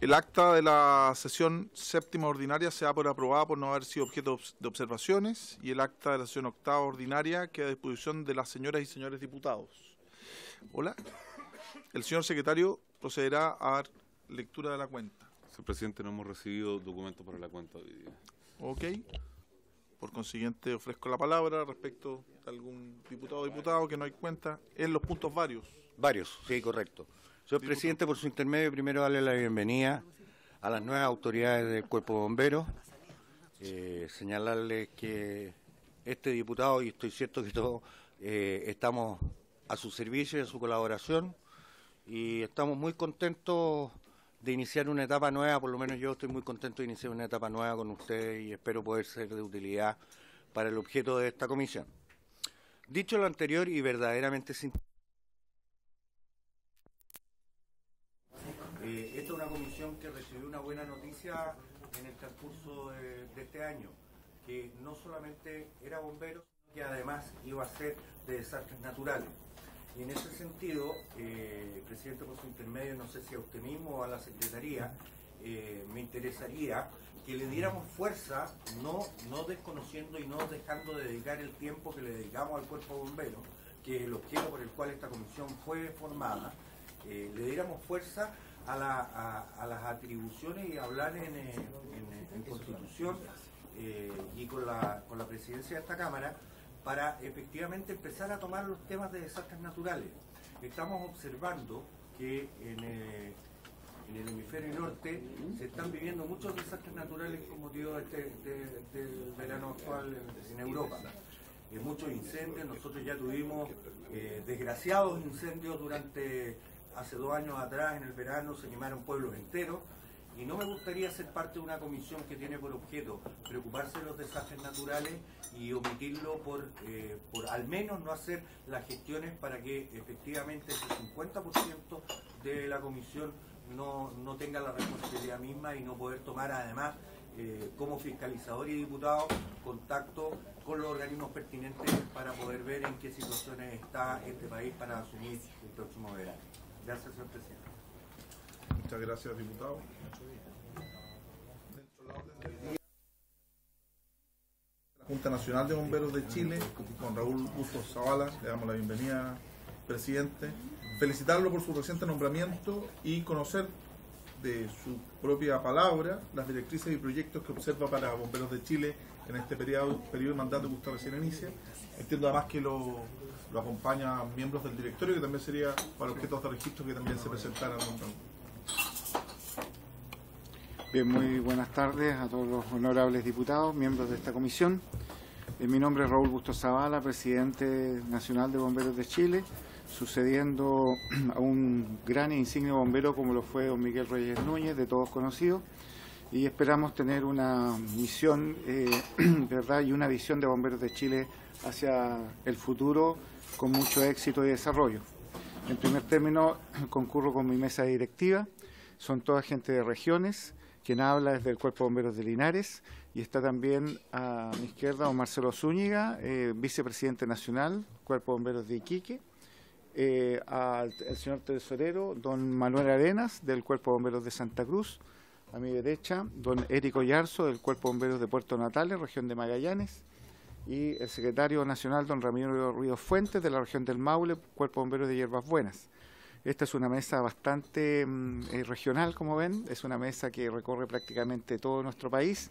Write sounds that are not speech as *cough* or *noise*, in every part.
El acta de la sesión séptima ordinaria se da por aprobada por no haber sido objeto de observaciones y el acta de la sesión octava ordinaria queda a disposición de las señoras y señores diputados. Hola. El señor secretario procederá a dar lectura de la cuenta. Señor presidente, no hemos recibido documentos para la cuenta hoy día. Ok. Por consiguiente, ofrezco la palabra respecto a algún diputado o diputado que no hay cuenta en los puntos varios. Varios, sí, correcto. Señor presidente, por su intermedio, primero darle la bienvenida a las nuevas autoridades del Cuerpo de Bomberos, eh, señalarles que este diputado, y estoy cierto que todos eh, estamos a su servicio y a su colaboración, y estamos muy contentos de iniciar una etapa nueva, por lo menos yo estoy muy contento de iniciar una etapa nueva con ustedes y espero poder ser de utilidad para el objeto de esta comisión. Dicho lo anterior y verdaderamente sin... que recibió una buena noticia en el transcurso de, este año, que no solamente era bombero, que además iba a ser de desastres naturales. Y en ese sentido, eh, presidente, por su intermedio, no sé si a usted mismo o a la Secretaría, eh, me interesaría que le diéramos fuerza, no, no desconociendo y no dejando de dedicar el tiempo que le dedicamos al cuerpo bombero, que es el objeto por el cual esta comisión fue formada, eh, le diéramos fuerza a, las atribuciones y hablar en, eh, eh, constitución eh, y con la, con la presidencia de esta Cámara para efectivamente empezar a tomar los temas de desastres naturales. Estamos observando que en, el hemisferio norte se están viviendo muchos desastres naturales con motivo este, del verano actual en, Europa. muchos incendios, nosotros ya tuvimos desgraciados incendios durante hace dos años atrás, en el verano, se llamaron pueblos enteros y no me gustaría ser parte de una comisión que tiene por objeto preocuparse de los desastres naturales y omitirlo por, eh, por al menos no hacer las gestiones para que efectivamente el 50% de la comisión no, tenga la responsabilidad misma y no poder tomar además eh, como fiscalizador y diputado contacto con los organismos pertinentes para poder ver en qué situaciones está este país para asumir el próximo verano. Gracias, señor presidente. Muchas gracias, diputado. La Junta Nacional de Bomberos de Chile, con Raúl Uso Zavala, le damos la bienvenida, presidente. Felicitarlo por su reciente nombramiento y conocer de su propia palabra las directrices y proyectos que observa para Bomberos de Chile en este periodo, periodo de mandato que usted recién inicia. Entiendo además que lo, lo acompaña miembros del directorio, que también sería para objetos de registro que también se presentaran. Bien, muy buenas tardes a todos los honorables diputados, miembros de esta comisión. Eh, mi nombre es Raúl Busto Zavala, presidente nacional de Bomberos de Chile, sucediendo *clears throat* a un gran e insigne bombero como lo fue don Miguel Reyes Núñez, de todos conocidos y esperamos tener una misión eh, *clears throat* verdad y una visión de Bomberos de Chile hacia el futuro con mucho éxito y desarrollo. En primer término, *clears throat* concurro con mi mesa directiva, son toda gente de regiones, quien habla es del Cuerpo de Bomberos de Linares y está también a mi izquierda don Marcelo Zúñiga, eh, vicepresidente nacional, Cuerpo de Bomberos de Iquique, eh, al, señor tesorero don Manuel Arenas del Cuerpo de Bomberos de Santa Cruz, a mi derecha, don Érico Yarzo, del Cuerpo Bomberos de Puerto Natales, región de Magallanes, y el secretario nacional, don Ramiro Ríos Fuentes, de la región del Maule, Cuerpo de Bomberos de Hierbas Buenas. Esta es una mesa bastante mm, eh, regional, como ven, es una mesa que recorre prácticamente todo nuestro país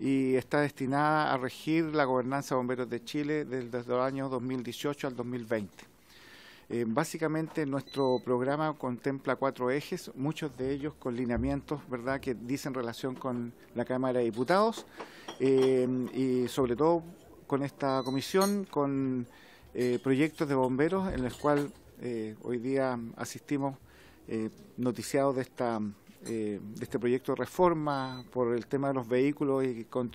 y está destinada a regir la gobernanza de bomberos de Chile desde el año 2018 al 2020. Eh, básicamente nuestro programa contempla cuatro ejes, muchos de ellos con lineamientos ¿verdad? que dicen relación con la Cámara de Diputados eh, y sobre todo con esta comisión, con eh, proyectos de bomberos en los cuales hoy día asistimos noticiados de, esta, de este proyecto de reforma por el tema de los vehículos y con,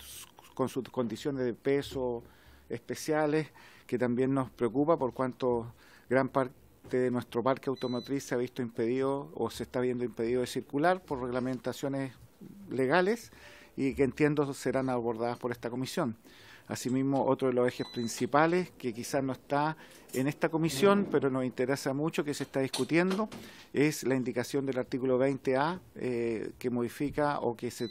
con sus condiciones de peso especiales que también nos preocupa por cuanto gran parte de nuestro parque automotriz se ha visto impedido o se está viendo impedido de circular por reglamentaciones legales y que entiendo serán abordadas por esta comisión. Asimismo, otro de los ejes principales que quizás no está en esta comisión, pero nos interesa mucho que se está discutiendo, es la indicación del artículo 20A eh, que modifica o que se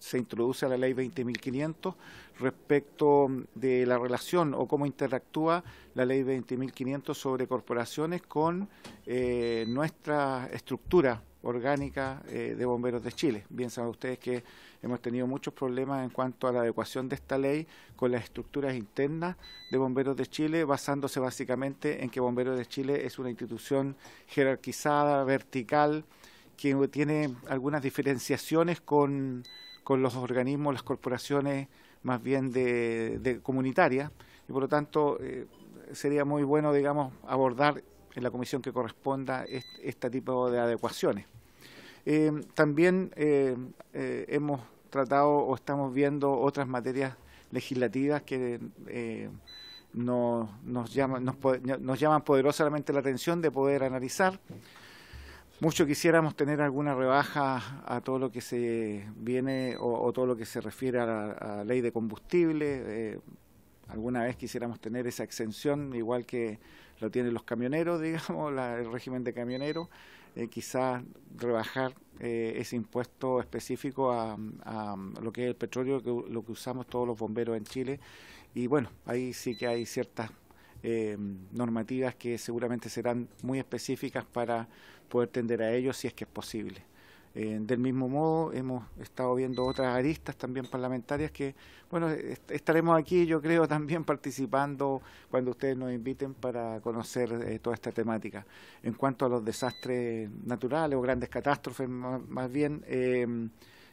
se introduce a la ley 20.500 respecto de la relación o cómo interactúa la ley 20.500 sobre corporaciones con eh, nuestra estructura orgánica eh, de bomberos de Chile. Bien saben ustedes que hemos tenido muchos problemas en cuanto a la adecuación de esta ley con las estructuras internas de bomberos de Chile, basándose básicamente en que bomberos de Chile es una institución jerarquizada, vertical, que tiene algunas diferenciaciones con con los organismos, las corporaciones más bien de, comunitarias, y por lo tanto eh, sería muy bueno, digamos, abordar en la comisión que corresponda este, tipo de adecuaciones. Eh, también eh, hemos tratado o estamos viendo otras materias legislativas que nos, llaman poderosamente la atención de poder analizar. Mucho quisiéramos tener alguna rebaja a todo lo que se viene o, todo lo que se refiere a la ley de combustible. Eh, alguna vez quisiéramos tener esa exención, igual que lo tienen los camioneros, *laughs* digamos, el régimen de camioneros, eh, quizás rebajar eh, ese impuesto específico a, lo que es el petróleo, que, lo que usamos todos los bomberos en Chile. Y bueno, ahí sí que hay ciertas normativas que seguramente serán muy específicas para poder tender a ellos si es que es posible. Eh, del mismo modo, hemos estado viendo otras aristas también parlamentarias que, bueno, estaremos aquí, yo creo, también participando cuando ustedes nos inviten para conocer eh, toda esta temática. En cuanto a los desastres naturales o grandes catástrofes, más, bien, eh,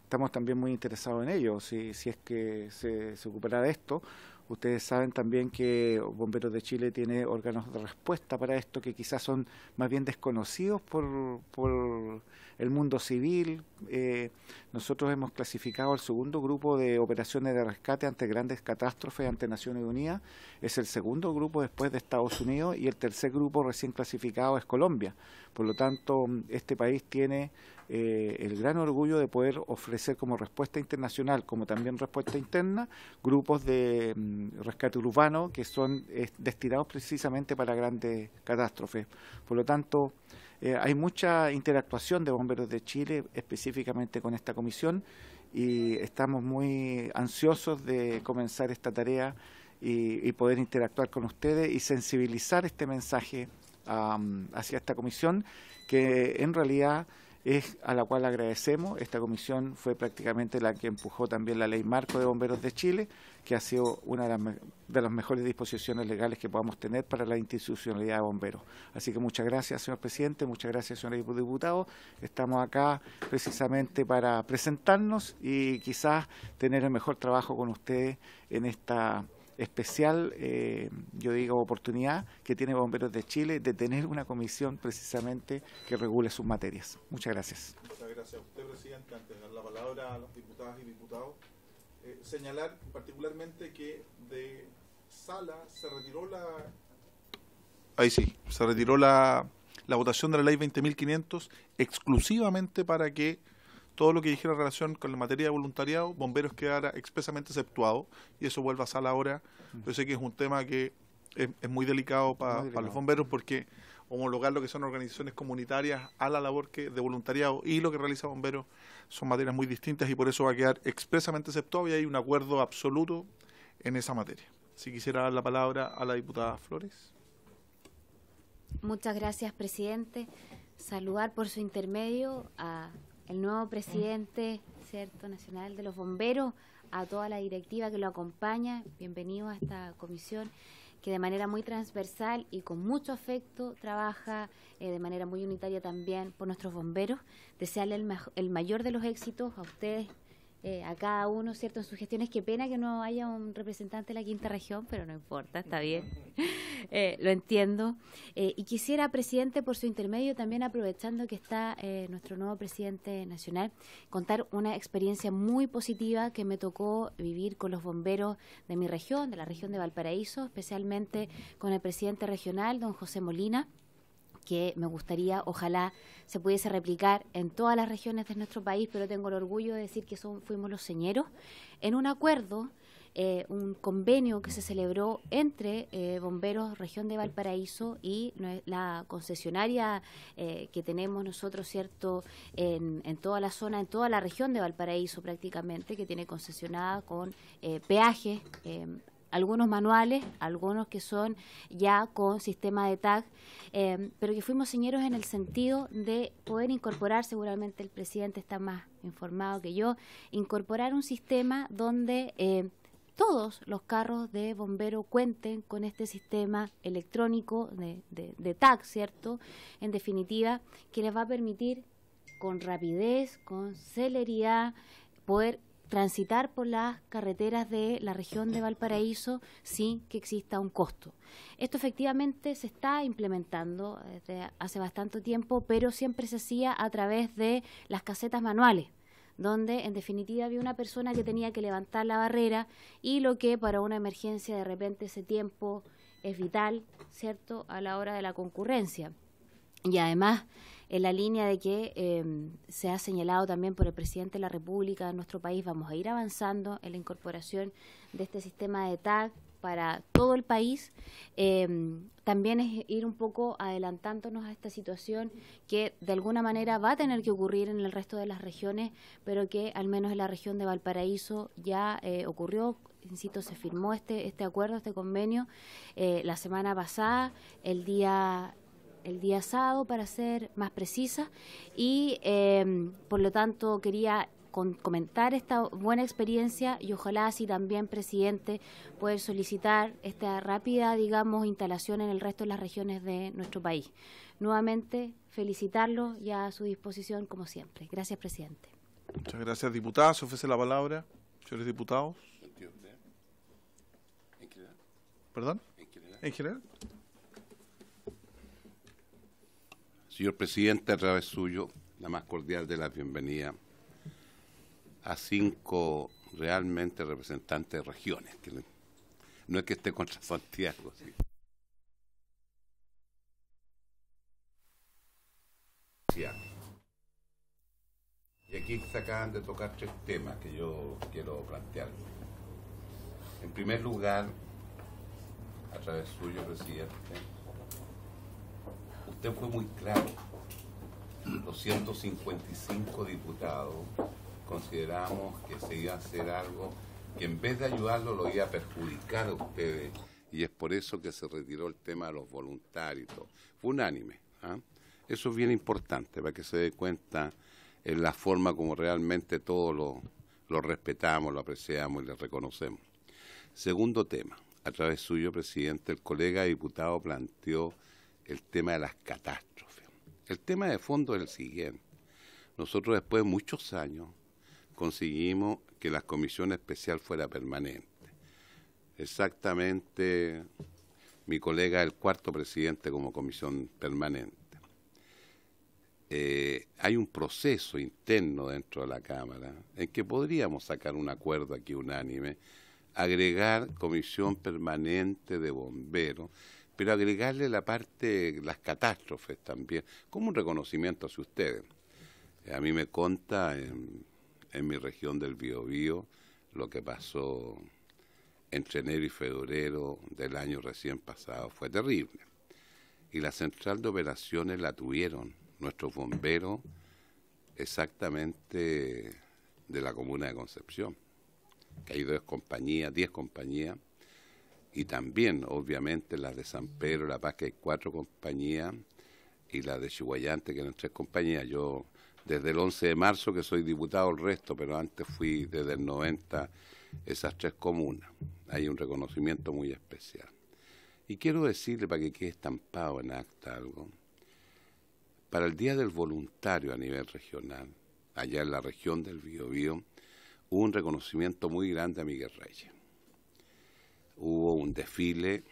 estamos también muy interesados en ello, si, si es que se, se ocupará de esto Ustedes saben también que Bomberos de Chile tiene órganos de respuesta para esto que quizás son más bien desconocidos por, por el mundo civil. Eh, nosotros hemos clasificado al segundo grupo de operaciones de rescate ante grandes catástrofes ante Naciones Unidas. Es el segundo grupo después de Estados Unidos y el tercer grupo recién clasificado es Colombia. Por lo tanto, este país tiene eh, el gran orgullo de poder ofrecer como respuesta internacional, como también respuesta interna, grupos de mm, rescate urbano que son eh, destinados precisamente para grandes catástrofes. Por lo tanto, eh, hay mucha interactuación de bomberos de Chile, específicamente con esta comisión, y estamos muy ansiosos de comenzar esta tarea y, poder interactuar con ustedes y sensibilizar este mensaje hacia esta comisión, que en realidad es a la cual agradecemos. Esta comisión fue prácticamente la que empujó también la ley marco de bomberos de Chile, que ha sido una de las, mejores disposiciones legales que podamos tener para la institucionalidad de bomberos. Así que muchas gracias, señor presidente, muchas gracias, señor diputado. Estamos acá precisamente para presentarnos y quizás tener el mejor trabajo con ustedes en esta especial, eh, yo digo, oportunidad que tiene Bomberos de Chile de tener una comisión precisamente que regule sus materias. Muchas gracias. Muchas gracias a usted, presidente. Antes de dar la palabra a los diputadas y diputados, eh, señalar particularmente que de sala se retiró la... Ahí sí, se retiró la, la votación de la ley 20.500 exclusivamente para que todo lo que dije en relación con la materia de voluntariado, bomberos quedara expresamente exceptuado y eso vuelve a sala ahora. Mm. Yo sé que es un tema que es, muy delicado para los bomberos porque homologar lo que son organizaciones comunitarias a la labor que, de voluntariado y lo que realiza bomberos son materias muy distintas y por eso va a quedar expresamente exceptuado y hay un acuerdo absoluto en esa materia. Si quisiera dar la palabra a la diputada Flores. Muchas gracias, presidente. Saludar por su intermedio a el nuevo presidente cierto nacional de los bomberos, a toda la directiva que lo acompaña, bienvenido a esta comisión que de manera muy transversal y con mucho afecto trabaja eh, de manera muy unitaria también por nuestros bomberos. Desearle el mayor de los éxitos a ustedes eh, a cada uno, ¿cierto?, en sus gestiones. Qué pena que no haya un representante de la quinta región, pero no importa, está bien. *laughs* Eh, lo entiendo. Eh, y quisiera, presidente, por su intermedio, también aprovechando que está eh, nuestro nuevo presidente nacional, contar una experiencia muy positiva que me tocó vivir con los bomberos de mi región, de la región de Valparaíso, especialmente con el presidente regional, don José Molina que me gustaría, ojalá, se pudiese replicar en todas las regiones de nuestro país, pero tengo el orgullo de decir que son, fuimos los señeros, en un acuerdo, eh, un convenio que se celebró entre eh, Bomberos Región de Valparaíso y la concesionaria eh, que tenemos nosotros, ¿cierto?, en, en, toda la zona, en toda la región de Valparaíso prácticamente, que tiene concesionada con peajes em, algunos manuales, algunos que son ya con sistema de tag, em, pero que fuimos señeros en el sentido de poder incorporar, seguramente el presidente está más informado que yo, incorporar un sistema donde... Em, todos los carros de bombero cuenten con este sistema electrónico de, de, de, tag, ¿cierto? En definitiva, que les va a permitir con rapidez, con celeridad, poder transitar por las carreteras de la región de Valparaíso sin que exista un costo. Esto efectivamente se está implementando eh, desde hace bastante tiempo, pero siempre se hacía a través de las casetas manuales donde en definitiva había una persona que tenía que levantar la barrera y lo que para una emergencia de repente ese tiempo es vital, ¿cierto?, a la hora de la concurrencia. Y además en la línea de que em, se ha señalado también por el presidente de la República de nuestro país, vamos a ir avanzando en la incorporación de este sistema de TAG para todo el país, em, también es ir un poco adelantándonos a esta situación que de alguna manera va a tener que ocurrir en el resto de las regiones, pero que al menos en la región de Valparaíso ya eh, ocurrió, insisto, se firmó este, este acuerdo, este convenio eh, la semana pasada, el día el día sábado para ser más precisa y em, por lo tanto quería comentar esta buena experiencia y ojalá si también, presidente, poder solicitar esta rápida, digamos, instalación en el resto de las regiones de nuestro país. Nuevamente, felicitarlo y a su disposición como siempre. Gracias, presidente. Muchas gracias, diputada. Se ofrece la palabra, señores diputados. ¿Perdón? ¿En general? Señor presidente, a través suyo, la más cordial de las bienvenidas a cinco realmente representantes de regiones. no es que esté contra Santiago, sí. Y aquí se acaban de tocar tres temas que yo quiero plantear. En primer lugar, a través suyo, presidente, usted fue muy claro. Los 155 diputados consideramos que se iba a hacer algo que en vez de ayudarlo lo iba a perjudicar a ustedes. Y es por eso que se retiró el tema de los voluntarios. Fue unánime. ¿ah? Eso es bien importante para que se dé cuenta en la forma como realmente todos lo, lo respetamos, lo apreciamos y le reconocemos. Segundo tema, a través suyo, presidente, el colega diputado planteó el tema de las catástrofes. El tema de fondo es el siguiente. Nosotros después de muchos años conseguimos que la comisión especial fuera permanente. Exactamente mi colega el cuarto presidente como comisión permanente. Eh, hay un proceso interno dentro de la Cámara en que podríamos sacar un acuerdo aquí unánime, agregar comisión permanente de bomberos pero agregarle la parte, las catástrofes también, como un reconocimiento hacia ustedes. Eh, a mí me conta en, mi región del Biobío lo que pasó entre enero y febrero del año recién pasado, fue terrible. Y la central de operaciones la tuvieron nuestros bomberos exactamente de la comuna de Concepción, que hay dos compañías, diez compañías y también, obviamente, las de San Pedro, La Paz, que hay cuatro compañías, y las de Chiguayante que eran tres compañías. Yo, desde el 11 de marzo, que soy diputado, el resto, pero antes fui desde el 90, esas tres comunas. Hay un reconocimiento muy especial. Y quiero decirle, para que quede estampado en acta algo, para el Día del Voluntario a nivel regional, allá en la región del Biobío, hubo un reconocimiento muy grande a Miguel Reyes hubo un desfile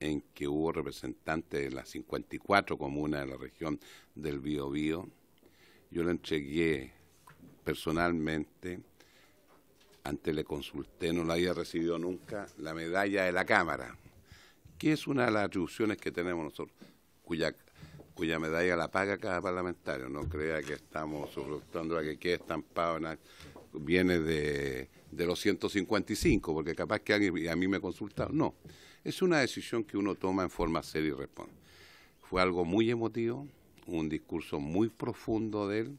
en que hubo representantes de las 54 comunas de la región del Biobío. Yo le entregué personalmente, antes le consulté, no la había recibido nunca, la medalla de la Cámara, que es una de las atribuciones que tenemos nosotros, cuya, cuya medalla la paga cada parlamentario. No crea que estamos soportando la que quede estampada, viene de de los 155, porque capaz que a mí me consultaron. No, es una decisión que uno toma en forma seria y responde. Fue algo muy emotivo, un discurso muy profundo de él.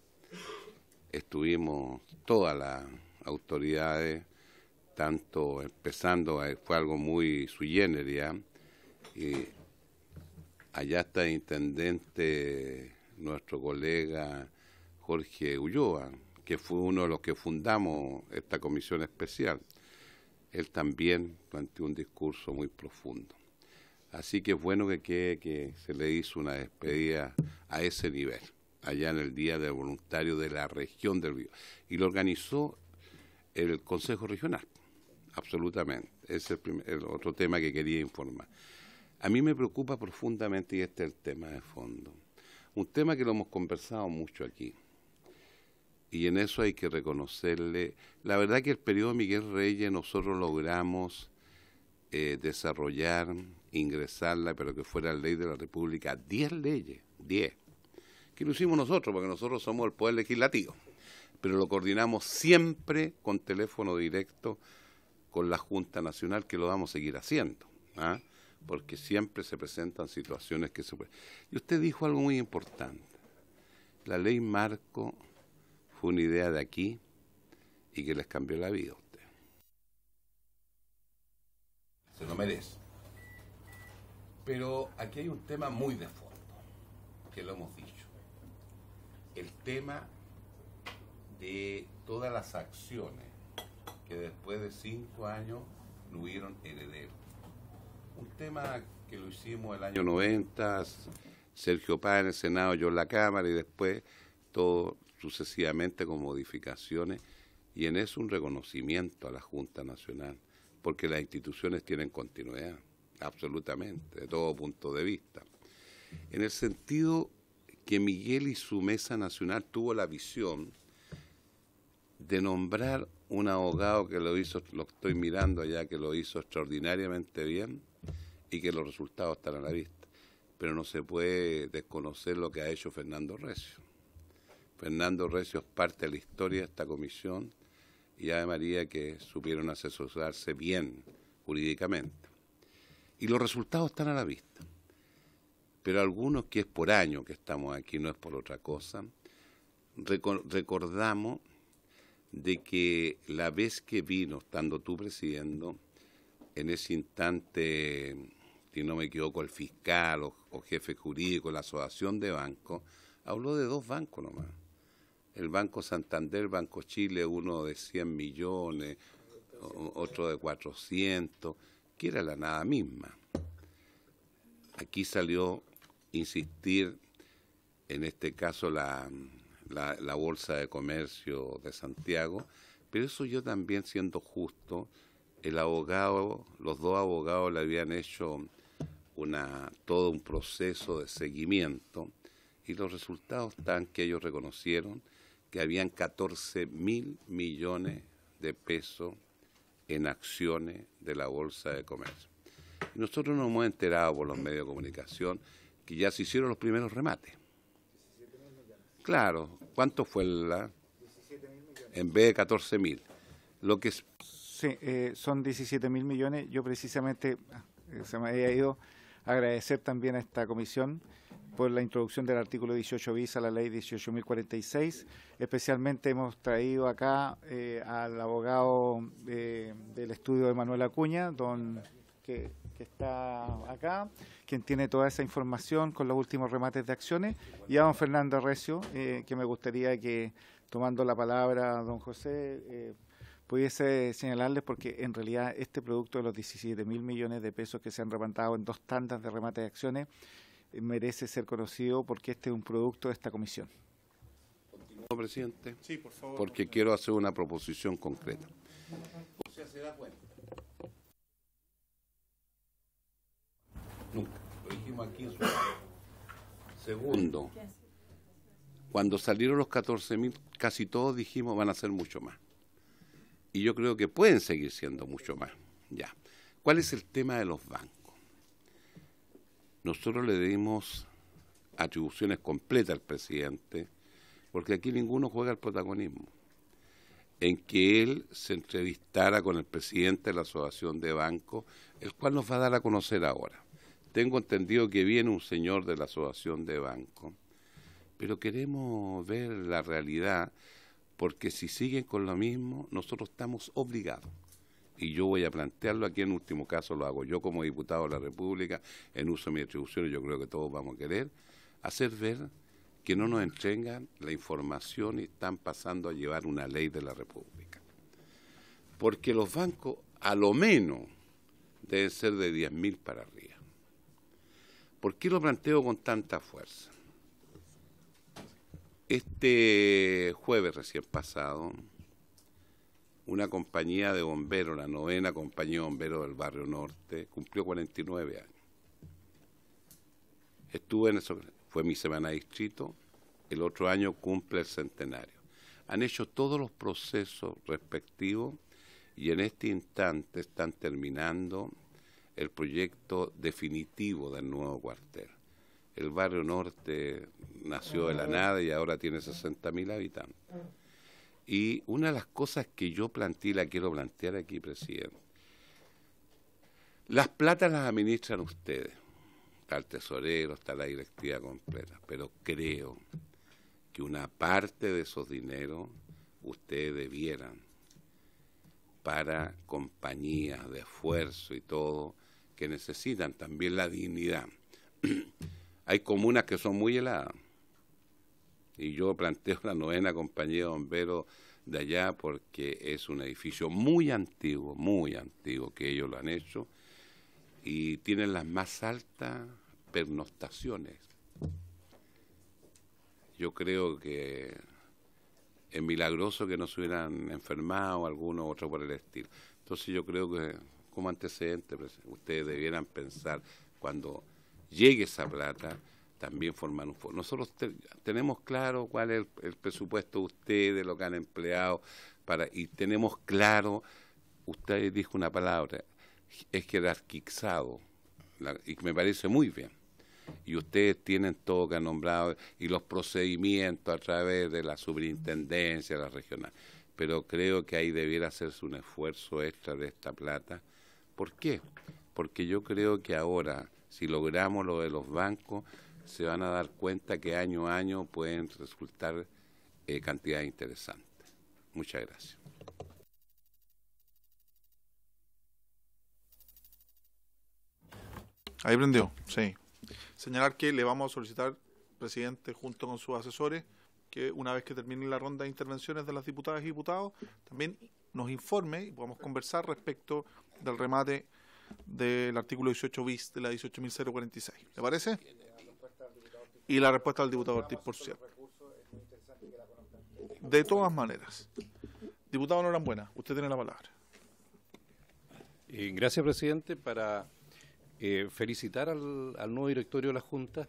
Estuvimos todas las autoridades, tanto empezando, eh, fue algo muy su ¿ah? y allá está el intendente, nuestro colega Jorge Ulloa, que fue uno de los que fundamos esta comisión especial, él también planteó un discurso muy profundo. Así que es bueno que que se le hizo una despedida a ese nivel, allá en el Día del Voluntario de la región del Río. Y lo organizó el Consejo Regional, absolutamente. Ese es el otro tema que quería informar. A mí me preocupa profundamente, y este es el tema de fondo, un tema que lo hemos conversado mucho aquí, y en eso hay que reconocerle. La verdad que el periodo de Miguel Reyes nosotros logramos eh, desarrollar, ingresarla, pero que fuera ley de la República, 10 leyes, 10, que lo hicimos nosotros, porque nosotros somos el poder legislativo, pero lo coordinamos siempre con teléfono directo con la Junta Nacional, que lo vamos a seguir haciendo, ¿ah? porque siempre se presentan situaciones que se... Y usted dijo algo muy importante, la ley marco fue una idea de aquí y que les cambió la vida a usted. Se lo merece. Pero aquí hay un tema muy de fondo, que lo hemos dicho. El tema de todas las acciones que después de cinco años no hubieron heredero. Un tema que lo hicimos el año 90, Sergio Páez en el Senado, yo en la Cámara y después todo sucesivamente con modificaciones, y en eso un reconocimiento a la Junta Nacional, porque las instituciones tienen continuidad, absolutamente, de todo punto de vista. En el sentido que Miguel y su mesa nacional tuvo la visión de nombrar un abogado que lo hizo, lo estoy mirando allá, que lo hizo extraordinariamente bien y que los resultados están a la vista. Pero no se puede desconocer lo que ha hecho Fernando Recio. Fernando Recio es parte de la historia de esta comisión y Ave María que supieron asesorarse bien jurídicamente. Y los resultados están a la vista. Pero algunos que es por año que estamos aquí, no es por otra cosa, recordamos de que la vez que vino, estando tú presidiendo, en ese instante, si no me equivoco, el fiscal o, jefe jurídico, la asociación de bancos, habló de dos bancos nomás el Banco Santander, Banco Chile, uno de 100 millones, otro de 400, que era la nada misma. Aquí salió insistir, en este caso, la, Bolsa de Comercio de Santiago, pero eso yo también, siendo justo, el abogado, los dos abogados le habían hecho una, todo un proceso de seguimiento y los resultados están que ellos reconocieron que habían 14 mil millones de pesos en acciones de la Bolsa de Comercio. nosotros nos hemos enterado por los medios de comunicación que ya se hicieron los primeros remates. Claro, ¿cuánto fue la? En vez de 14 mil. Lo que Sí, eh, son 17 mil millones. Yo precisamente, ah, se me había ido, a agradecer también a esta comisión por la introducción del artículo 18 bis a la ley 18.046. Especialmente hemos traído acá eh, al abogado eh, del estudio de Manuel Acuña, don que, está acá, quien tiene toda esa información con los últimos remates de acciones, y a don Fernando Recio, eh, que me gustaría que, tomando la palabra, don José, pudiese señalarles porque en realidad este producto de los 17 mil millones de pesos que se han rematado en dos tandas de remates de acciones merece ser conocido porque este es un producto de esta comisión. Presidente, sí, por favor, porque quiero hacer una proposición concreta. O sea, se da cuenta. Nunca. Segundo, cuando salieron los 14.000, casi todos dijimos van a ser mucho más. Y yo creo que pueden seguir siendo mucho más. Ya. ¿Cuál es el tema de los bancos? nosotros le dimos atribuciones completas al presidente, porque aquí ninguno juega el protagonismo, en que él se entrevistara con el presidente de la Asociación de banco, el cual nos va a dar a conocer ahora. Tengo entendido que viene un señor de la Asociación de banco, pero queremos ver la realidad, porque si siguen con lo mismo, nosotros estamos obligados y yo voy a plantearlo aquí en último caso, lo hago yo como diputado de la República, en uso de mis atribuciones, yo creo que todos vamos a querer, hacer ver que no nos entregan la información y están pasando a llevar una ley de la República. Porque los bancos, a lo menos, deben ser de 10.000 para arriba. ¿Por qué lo planteo con tanta fuerza? Este jueves recién pasado, una compañía de bomberos, la novena compañía de bomberos del barrio norte, cumplió 49 años. Estuve en eso, fue mi semana distrito, el otro año cumple el centenario. Han hecho todos los procesos respectivos y en este instante están terminando el proyecto definitivo del nuevo cuartel. El barrio norte nació de la nada y ahora tiene 60.000 habitantes. Y una de las cosas que yo planteé, la quiero plantear aquí, presidente. Las platas las administran ustedes. Está el tesorero, está la directiva completa. Pero creo que una parte de esos dineros ustedes debieran para compañías de esfuerzo y todo que necesitan también la dignidad. *clears throat* Hay comunas que son muy heladas y yo planteo *laughs* la novena compañía de bomberos de allá porque es un edificio muy antiguo, muy antiguo, que ellos lo han hecho, y tienen las más altas pernostaciones. Yo creo que es milagroso que no se hubieran enfermado alguno u otro por el estilo. Entonces yo creo que como antecedente pues, ustedes debieran pensar cuando llegue esa plata, también forman un foro. Nosotros tenemos claro cuál es el, presupuesto de ustedes, lo que han empleado, para, y tenemos claro, usted dijo una palabra, es jerarquizado, la, y me parece muy bien. Y ustedes tienen todo que han nombrado, y los procedimientos a través de la superintendencia, la regional. Pero creo que ahí debiera hacerse un esfuerzo extra de esta plata. ¿Por qué? Porque yo creo que ahora, si logramos lo de los bancos, se van a dar cuenta que año a año pueden resultar eh, cantidades interesantes. Muchas gracias. Ahí prendió, sí. Señalar que le vamos a solicitar, presidente, junto con sus asesores, que una vez que termine la ronda de intervenciones de las diputadas y diputados, también nos informe y podamos conversar respecto del remate del artículo 18 bis de la 18.046. ¿Le parece? y la respuesta del diputado Ortiz, por cierto. De todas maneras, diputado no usted tiene la palabra. Eh, gracias, presidente, para eh, felicitar al, nuevo directorio de la Junta.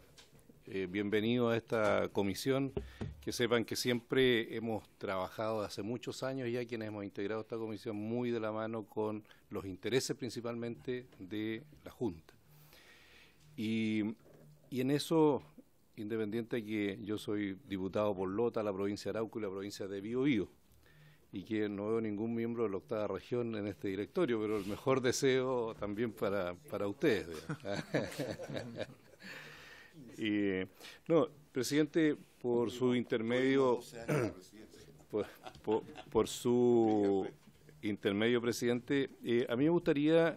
Eh, bienvenido a esta comisión. Que sepan que siempre hemos trabajado hace muchos años ya quienes hemos integrado esta comisión muy de la mano con los intereses principalmente de la Junta. Y, y en eso independiente que yo soy diputado por Lota, la provincia de Arauco y la provincia de Biobío, y que no veo ningún miembro de la octava región en este directorio, pero el mejor deseo también para, para ustedes. *laughs* no, presidente, por su intermedio, *clears throat* por, su intermedio, presidente, eh, a mí me gustaría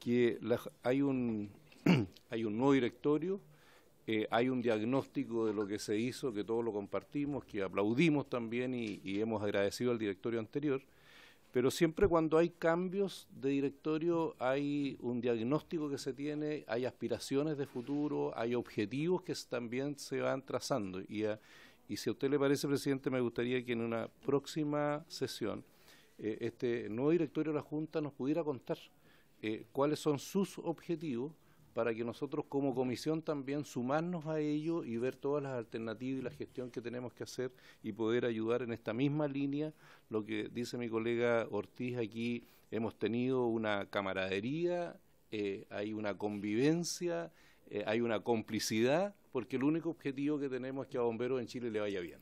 que hay, un, *clears throat* hay un nuevo directorio eh, hay un diagnóstico de lo que se hizo, que todos lo compartimos, que aplaudimos también y, hemos agradecido al directorio anterior, pero siempre cuando hay cambios de directorio hay un diagnóstico que se tiene, hay aspiraciones de futuro, hay objetivos que también se van trazando. Y, si a usted le parece, presidente, me gustaría que en una próxima sesión eh, este nuevo directorio de la Junta nos pudiera contar eh, cuáles son sus objetivos para que nosotros como comisión también sumarnos a ello y ver todas las alternativas y la gestión que tenemos que hacer y poder ayudar en esta misma línea. Lo que dice mi colega Ortiz aquí, hemos tenido una camaradería, eh, hay una convivencia, eh, hay una complicidad, porque el único objetivo que tenemos es que a bomberos en Chile le vaya bien.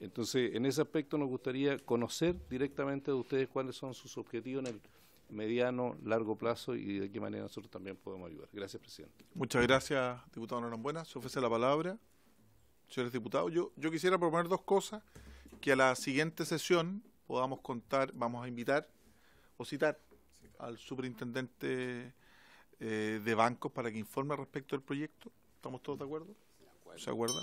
Entonces, en ese aspecto nos gustaría conocer directamente de ustedes cuáles son sus objetivos en el mediano, largo plazo y de qué manera nosotros también podemos ayudar. Gracias, presidente. Muchas gracias, diputado Norambuena. Se ofrece la palabra. Señores diputados, yo, yo quisiera proponer dos cosas, que a la siguiente sesión podamos contar, vamos a invitar o citar al superintendente eh, de bancos para que informe respecto del proyecto. ¿Estamos todos de acuerdo? ¿Se acuerda?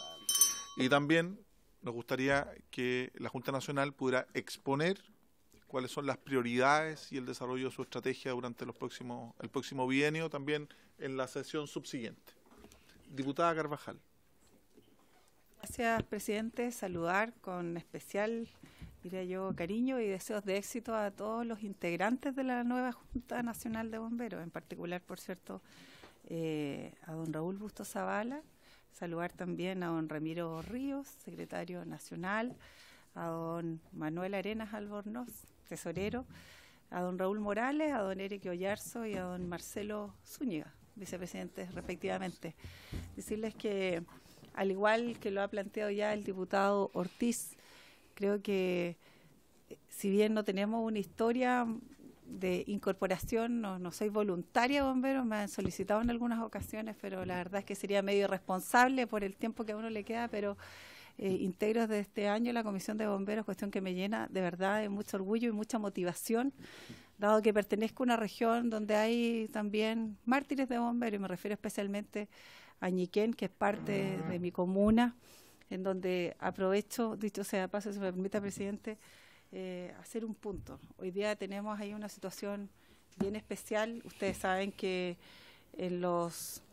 Y también nos gustaría que la Junta Nacional pudiera exponer cuáles son las prioridades y el desarrollo de su estrategia durante los próximos, el próximo bienio también en la sesión subsiguiente. Diputada Carvajal. Gracias, presidente. Saludar con especial, diría yo, cariño y deseos de éxito a todos los integrantes de la nueva Junta Nacional de Bomberos, en particular, por cierto, eh, a don Raúl Busto Zavala. Saludar también a don Ramiro Ríos, secretario nacional, a don Manuel Arenas Albornoz, tesorero, a don Raúl Morales, a don Eric Ollarzo y a don Marcelo Zúñiga, vicepresidentes respectivamente. Decirles que, al igual que lo ha planteado ya el diputado Ortiz, creo que eh, si bien no tenemos una historia de incorporación, no, soy voluntaria bomberos, me han solicitado en algunas ocasiones, pero la verdad es que sería medio irresponsable por el tiempo que a uno le queda, pero eh, integros de este año la Comisión de Bomberos, cuestión que me llena de verdad de mucho orgullo y mucha motivación, dado que pertenezco a una región donde hay también mártires de bomberos, y me refiero especialmente a Ñiquén, que es parte de mi comuna, en donde aprovecho, dicho sea paso, si me permite, presidente, eh, hacer un punto. Hoy día tenemos ahí una situación bien especial. Ustedes saben que en los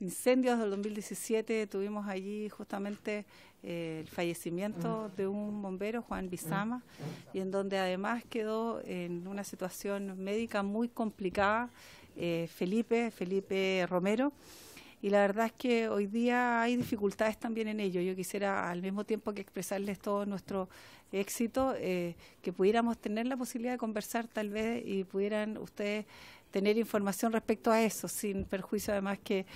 incendios del 2017 tuvimos allí justamente eh, el fallecimiento mm. de un bombero, Juan Bizama, mm. y en donde además quedó en una situación médica muy complicada eh, Felipe, Felipe Romero. Y la verdad es que hoy día hay dificultades también en ello. Yo quisiera, al mismo tiempo que expresarles todo nuestro éxito, eh, que pudiéramos tener la posibilidad de conversar tal vez y pudieran ustedes tener información respecto a eso, sin perjuicio además que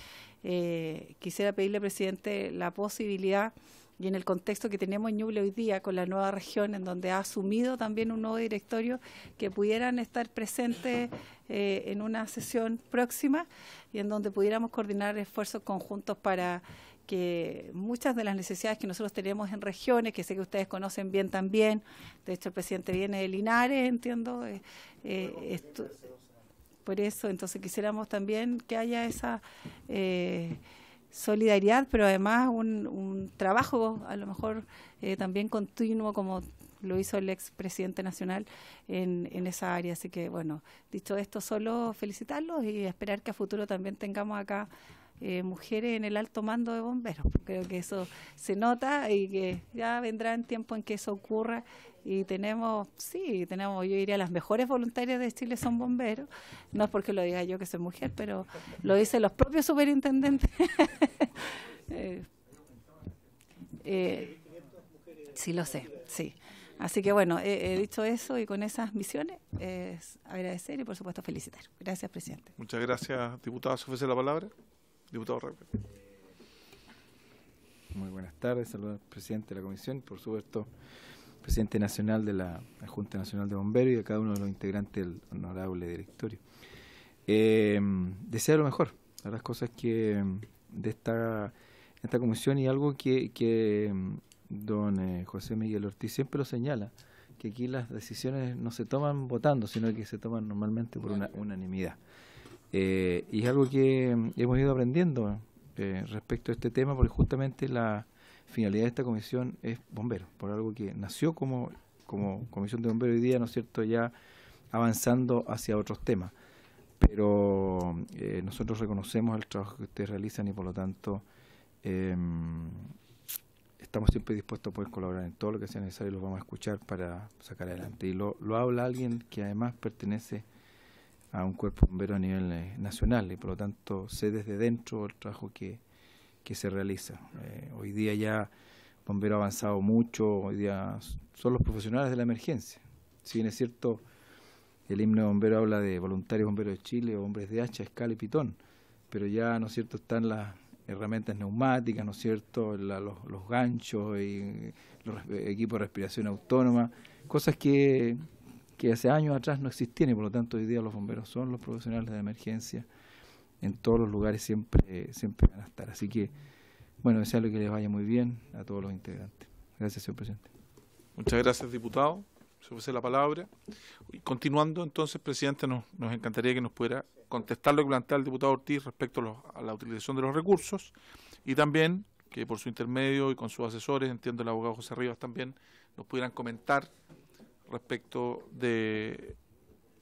eh, quisiera pedirle, presidente, la posibilidad y en el contexto que tenemos en Ñuble hoy día con la nueva región, en donde ha asumido también un nuevo directorio, que pudieran estar presentes eh, en una sesión próxima y en donde pudiéramos coordinar esfuerzos conjuntos para que muchas de las necesidades que nosotros tenemos en regiones, que sé que ustedes conocen bien también, de hecho el presidente viene de Linares, entiendo, eh, eh por eso, entonces quisiéramos también que haya esa eh, solidaridad, pero además un, trabajo a lo mejor eh, también continuo como lo hizo el expresidente nacional en, en, esa área. Así que, bueno, dicho esto, solo felicitarlos y esperar que a futuro también tengamos acá eh, mujeres en el alto mando de bomberos. Pues creo que eso se nota y que ya vendrá en tiempo en que eso ocurra. Y tenemos, sí, tenemos, yo diría, las mejores voluntarias de Chile son bomberos. No es porque lo diga yo que soy mujer, pero lo dicen los propios superintendentes. *laughs* Eh, eh, sí, lo sé, sí. Así que bueno, he dicho eso y con esas misiones, agradecer y por supuesto felicitar. Gracias, presidente. Muchas gracias, diputada. ¿Se ofrece la palabra? Diputado Muy buenas tardes, saludos al presidente de la comisión, y por supuesto, presidente nacional de la Junta Nacional de Bomberos y a cada uno de los integrantes del honorable directorio. Eh, deseo lo mejor, a las cosas que de esta, comisión y algo que, que mm, don eh, José Miguel Ortiz siempre lo señala, que aquí las decisiones no se toman votando, sino que se toman normalmente por una unanimidad. Eh, y es algo que mm, hemos ido aprendiendo eh, respecto a este tema, porque justamente la finalidad de esta comisión es bombero por algo que nació como, como comisión de bomberos y día, ¿no es cierto?, ya avanzando hacia otros temas. Pero eh, nosotros reconocemos el trabajo que ustedes realizan y por lo tanto em, estamos siempre dispuestos a poder colaborar en todo lo que sea necesario y los vamos a escuchar para sacar adelante. Y lo, lo habla alguien que además pertenece a un cuerpo bombero a nivel eh, nacional y por lo tanto sé desde dentro el trabajo que, se realiza. Eh, hoy día ya bombero ha avanzado mucho, hoy día son los profesionales de la emergencia. Si bien es cierto, el himno de bombero habla de voluntarios bomberos de Chile, hombres de hacha, escala y pitón, pero ya, ¿no es cierto?, están las herramientas neumáticas, ¿no es cierto?, los, los, ganchos y los equipos de respiración autónoma, cosas que que hace años atrás no existían y por lo tanto hoy día los bomberos son los profesionales de emergencia en todos los lugares siempre, siempre van a estar. Así que, bueno, deseo que les vaya muy bien a todos los integrantes. Gracias, señor presidente. Muchas gracias, diputado. Se ofrece la palabra. Y continuando, entonces, presidente, nos, nos encantaría que nos pudiera contestar lo que plantea el diputado Ortiz respecto a, a la utilización de los recursos y también que por su intermedio y con sus asesores, entiendo el abogado José Rivas también, nos pudieran comentar respecto de,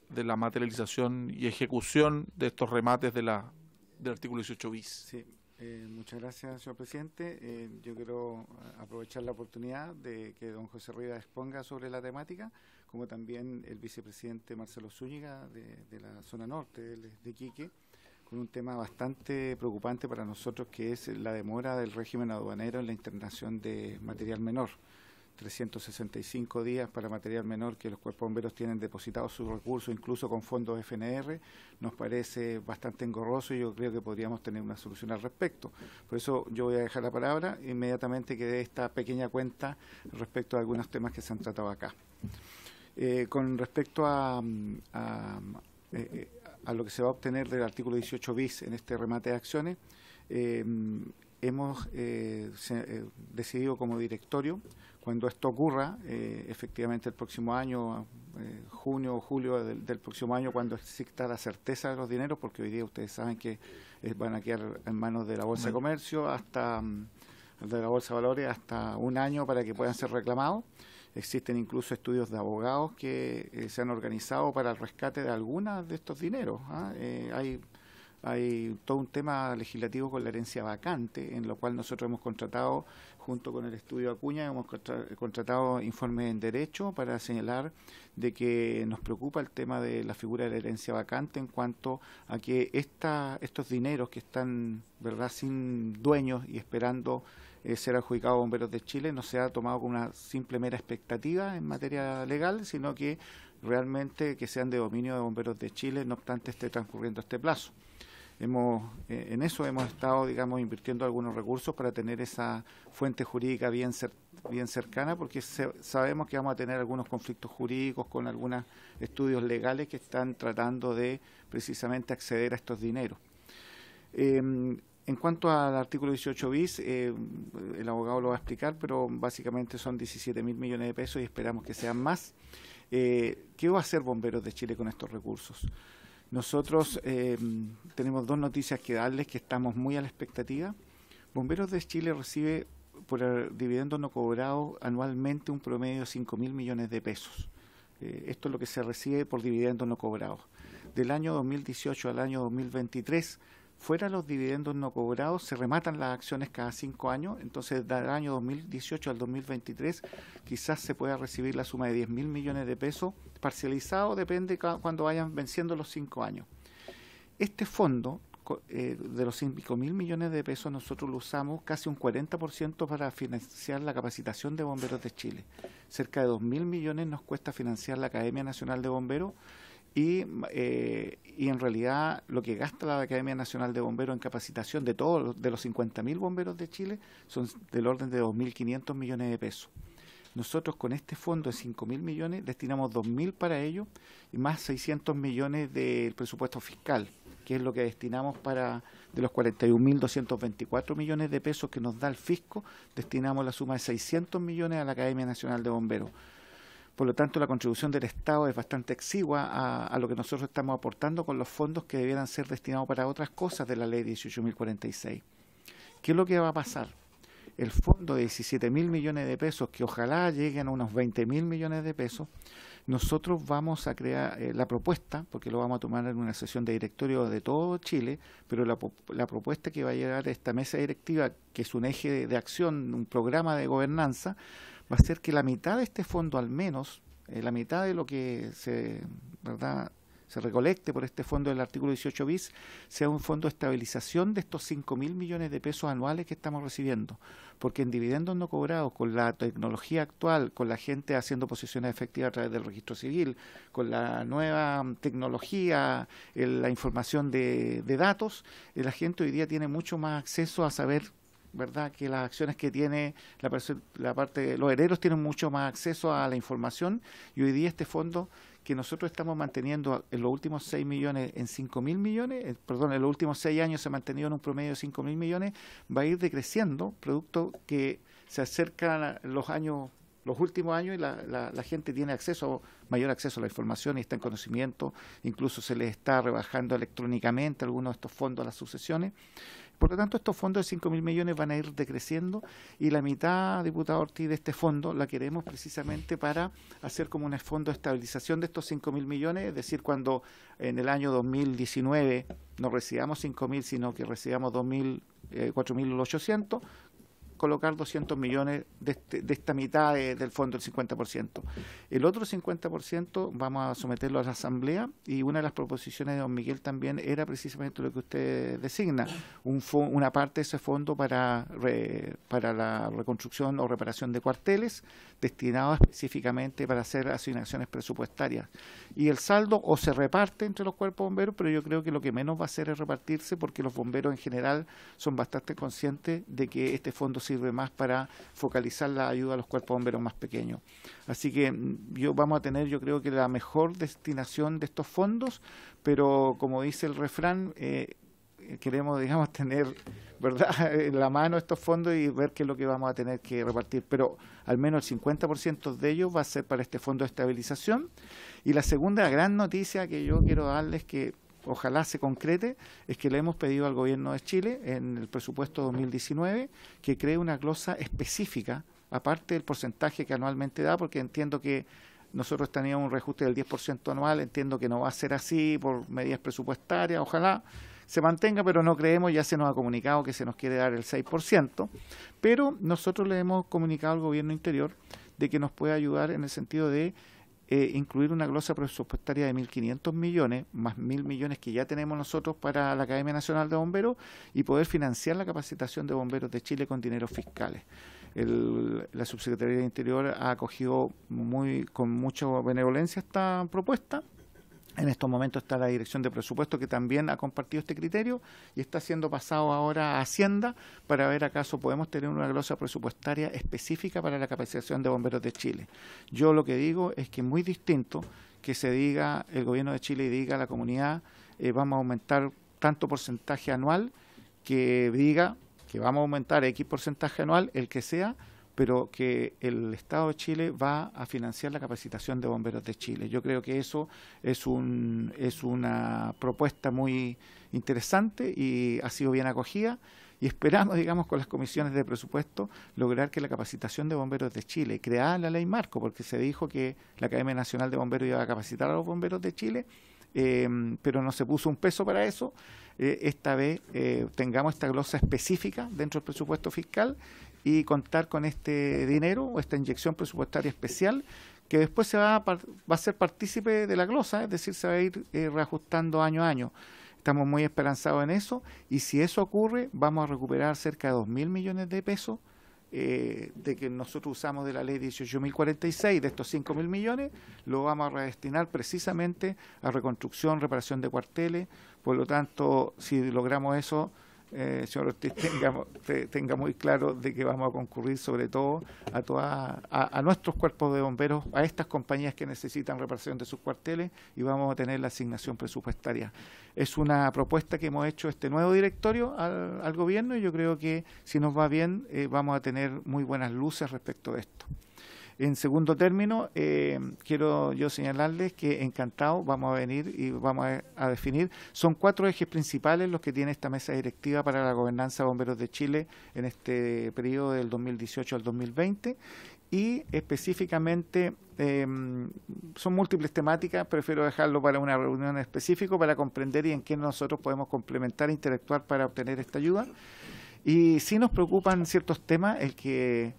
de la materialización y ejecución de estos remates de la, del artículo 18 bis. Sí, eh, muchas gracias, señor presidente. Eh, yo quiero eh, aprovechar la oportunidad de que don José Rivas exponga sobre la temática, como también el vicepresidente Marcelo Zúñiga de, la zona norte de Quique con un tema bastante preocupante para nosotros que es la demora del régimen aduanero en la internación de material menor. 365 días para material menor que los cuerpos bomberos tienen depositados sus recursos, incluso con fondos FNR, nos parece bastante engorroso y yo creo que podríamos tener una solución al respecto. Por eso yo voy a dejar la palabra inmediatamente que dé esta pequeña cuenta respecto a algunos temas que se han tratado acá. Eh, con respecto a, eh, eh, a, lo que se va a obtener del artículo 18 bis en este remate de acciones, hemos eh, eh, decidido como directorio, cuando esto ocurra, eh, efectivamente el próximo año, junio o julio del, próximo año, cuando exista la certeza de los dineros, porque hoy día ustedes saben que van a quedar en manos de la Bolsa de Comercio hasta mm, de la Bolsa de Valores hasta un año para que puedan ser reclamados. Existen incluso estudios de abogados que se han organizado para el rescate de algunas de estos dineros. ¿ah? hay hay todo un tema legislativo con la herencia vacante, en lo cual nosotros hemos contratado, junto con el estudio Acuña, hemos contratado informes en derecho para señalar de que nos preocupa el tema de la figura de la herencia vacante en cuanto a que estos dineros que están verdad sin dueños y esperando eh, ser adjudicados a bomberos de Chile no sea tomado con una simple mera expectativa en materia legal, sino que realmente que sean de dominio de bomberos de Chile, no obstante esté transcurriendo este plazo hemos, eh, en eso hemos estado, digamos, invirtiendo algunos recursos para tener esa fuente jurídica bien, cercana, porque sabemos que vamos a tener algunos conflictos jurídicos con algunos estudios legales que están tratando de precisamente acceder a estos dineros. Em, en cuanto al artículo 18 bis, eh, el abogado lo va a explicar, pero básicamente son 17 mil millones de pesos y esperamos que sean más. Eh, ¿Qué va a hacer Bomberos de Chile con estos recursos? Nosotros em, tenemos dos noticias que darles que estamos muy a la expectativa. Bomberos de Chile recibe por el dividendo no cobrado anualmente un promedio de 5 mil millones de pesos. Eh, esto es lo que se recibe por dividendos no cobrados. Del año 2018 al año 2023 Fuera los dividendos no cobrados, se rematan las acciones cada cinco años, entonces del año 2018 al 2023 quizás se pueda recibir la suma de 10 mil millones de pesos, parcializado, depende cuando vayan venciendo los cinco años. Este fondo eh, de los 5 mil millones de pesos, nosotros lo usamos casi un 40% para financiar la capacitación de bomberos de Chile. Cerca de 2 mil millones nos cuesta financiar la Academia Nacional de Bomberos eh, y, en realidad lo que gasta la Academia Nacional de Bomberos en capacitación de todos de los 50.000 bomberos de Chile son del orden de 2.500 millones de pesos. Nosotros con este fondo de 5.000 millones destinamos 2.000 para ello y más 600 millones del presupuesto fiscal, que es lo que destinamos para de los 41.224 millones de pesos que nos da el fisco, destinamos la suma de 600 millones a la Academia Nacional de Bomberos. Por lo tanto, la contribución del Estado es bastante exigua a, lo que nosotros estamos aportando con los fondos que debieran ser destinados para otras cosas de la ley 18.046. ¿Qué es lo que va a pasar? El fondo de 17.000 millones de pesos, que ojalá lleguen a unos 20.000 millones de pesos, nosotros vamos a crear eh, la propuesta, porque lo vamos a tomar en una sesión de directorio de todo Chile, pero la, propuesta que va a llegar esta mesa directiva, que es un eje de acción, un programa de gobernanza, va a ser que la mitad de este fondo al menos, eh, la mitad de lo que se, ¿verdad? se recolecte por este fondo del artículo 18 bis, sea un fondo de estabilización de estos 5 mil millones de pesos anuales que estamos recibiendo. Porque en dividendos no cobrados, con la tecnología actual, con la gente haciendo posiciones efectivas a través del registro civil, con la nueva tecnología, la información de, de datos, eh, la gente hoy día tiene mucho más acceso a saber ¿verdad? Que las acciones que tiene la, la parte, los herederos tienen mucho más acceso a la información y hoy día este fondo que nosotros estamos manteniendo en los últimos 6 millones, en 5 mil millones, eh, perdón, en los últimos 6 años se ha mantenido en un promedio de 5 mil millones, va a ir decreciendo, producto que se acerca los años los últimos años y la, gente tiene acceso, mayor acceso a la información y está en conocimiento, incluso se le está rebajando electrónicamente algunos de estos fondos a las sucesiones. Por lo tanto, estos fondos de 5.000 mil millones van a ir decreciendo y la mitad, diputado Ortiz, de este fondo la queremos precisamente para hacer como un fondo de estabilización de estos 5.000 mil millones, es decir, cuando en el año 2019 no recibamos 5.000 mil, sino que recibamos dos mil, 4.800, eh, colocar 200 millones este, de, esta mitad del fondo, el 50%. El otro 50% vamos a someterlo a la Asamblea y una de las proposiciones de don Miguel también era precisamente lo que usted designa, un una parte de ese fondo para, para la reconstrucción o reparación de cuarteles destinado específicamente para hacer asignaciones presupuestarias. Y el saldo o se reparte entre los cuerpos bomberos, pero yo creo que lo que menos va a hacer es repartirse porque los bomberos en general son bastante conscientes de que este fondo se sirve más para focalizar la ayuda a los cuerpos bomberos más pequeños. Así que mm, yo vamos a tener, yo creo que la mejor destinación de estos fondos, pero como dice el refrán, eh, queremos, *laughs* digamos, tener verdad *laughs* en la mano estos fondos y ver qué es lo que vamos a tener que repartir. Pero al menos el 50% de ellos va a ser para este fondo de estabilización. Y la segunda gran noticia que yo quiero darles que ojalá se concrete, es que le hemos pedido al gobierno de Chile en el presupuesto 2019 que cree una glosa específica, aparte del porcentaje que anualmente da, porque entiendo que nosotros teníamos un reajuste del 10% anual, entiendo que no va a ser así por medidas presupuestarias, ojalá se mantenga, pero no creemos, ya se nos ha comunicado que se nos quiere dar el 6%, pero nosotros le hemos comunicado al gobierno interior de que nos puede ayudar en el sentido de eh, incluir una glosa presupuestaria de 1.500 millones, más 1.000 millones que ya tenemos nosotros para la Academia Nacional de Bomberos, y poder financiar la capacitación de bomberos de Chile con dineros fiscales. la Subsecretaría de Interior ha acogido muy, con mucha benevolencia esta propuesta en estos momentos está la Dirección de Presupuesto que también ha compartido este criterio y está siendo pasado ahora a Hacienda para ver acaso podemos tener una glosa presupuestaria específica para la capacitación de bomberos de Chile. Yo lo que digo es que es muy distinto que se diga, el gobierno de Chile y diga a la comunidad eh, vamos a aumentar tanto porcentaje anual que diga que vamos a aumentar X porcentaje anual, el que sea, pero que el Estado de Chile va a financiar la capacitación de bomberos de Chile. Yo creo que eso es, un, es una propuesta muy interesante y ha sido bien acogida y esperamos, digamos, con las comisiones de presupuesto lograr que la capacitación de bomberos de Chile, creada la ley marco, porque se dijo que la Academia Nacional de Bomberos iba a capacitar a los bomberos de Chile, em, pero no se puso un peso para eso, eh, esta vez eh, tengamos esta glosa específica dentro del presupuesto fiscal y contar con este dinero o esta inyección presupuestaria especial que después se va a, va a ser partícipe de la glosa, es decir, se va a ir eh, reajustando año a año. Estamos muy esperanzados en eso y si eso ocurre vamos a recuperar cerca de 2.000 millones de pesos eh, de que nosotros usamos de la ley 18.046, de estos 5.000 millones, lo vamos a redestinar precisamente a reconstrucción, reparación de cuarteles. Por lo tanto, si logramos eso, eh, señor Ortiz, tenga, muy claro de que vamos a concurrir sobre todo a, nuestros cuerpos de bomberos, a estas compañías que necesitan reparación de sus cuarteles y vamos a tener la asignación presupuestaria. Es una propuesta que hemos hecho este nuevo directorio al, gobierno y yo creo que si nos va bien eh, vamos a tener muy buenas luces respecto de esto. En segundo término, eh, quiero yo señalarles que encantado vamos a venir y vamos a, definir. Son cuatro ejes principales los que tiene esta mesa directiva para la gobernanza de bomberos de Chile en este periodo del 2018 al 2020 y específicamente em, son múltiples temáticas, prefiero dejarlo para una reunión específica para comprender y en qué nosotros podemos complementar e interactuar para obtener esta ayuda. Y sí nos preocupan ciertos temas, el que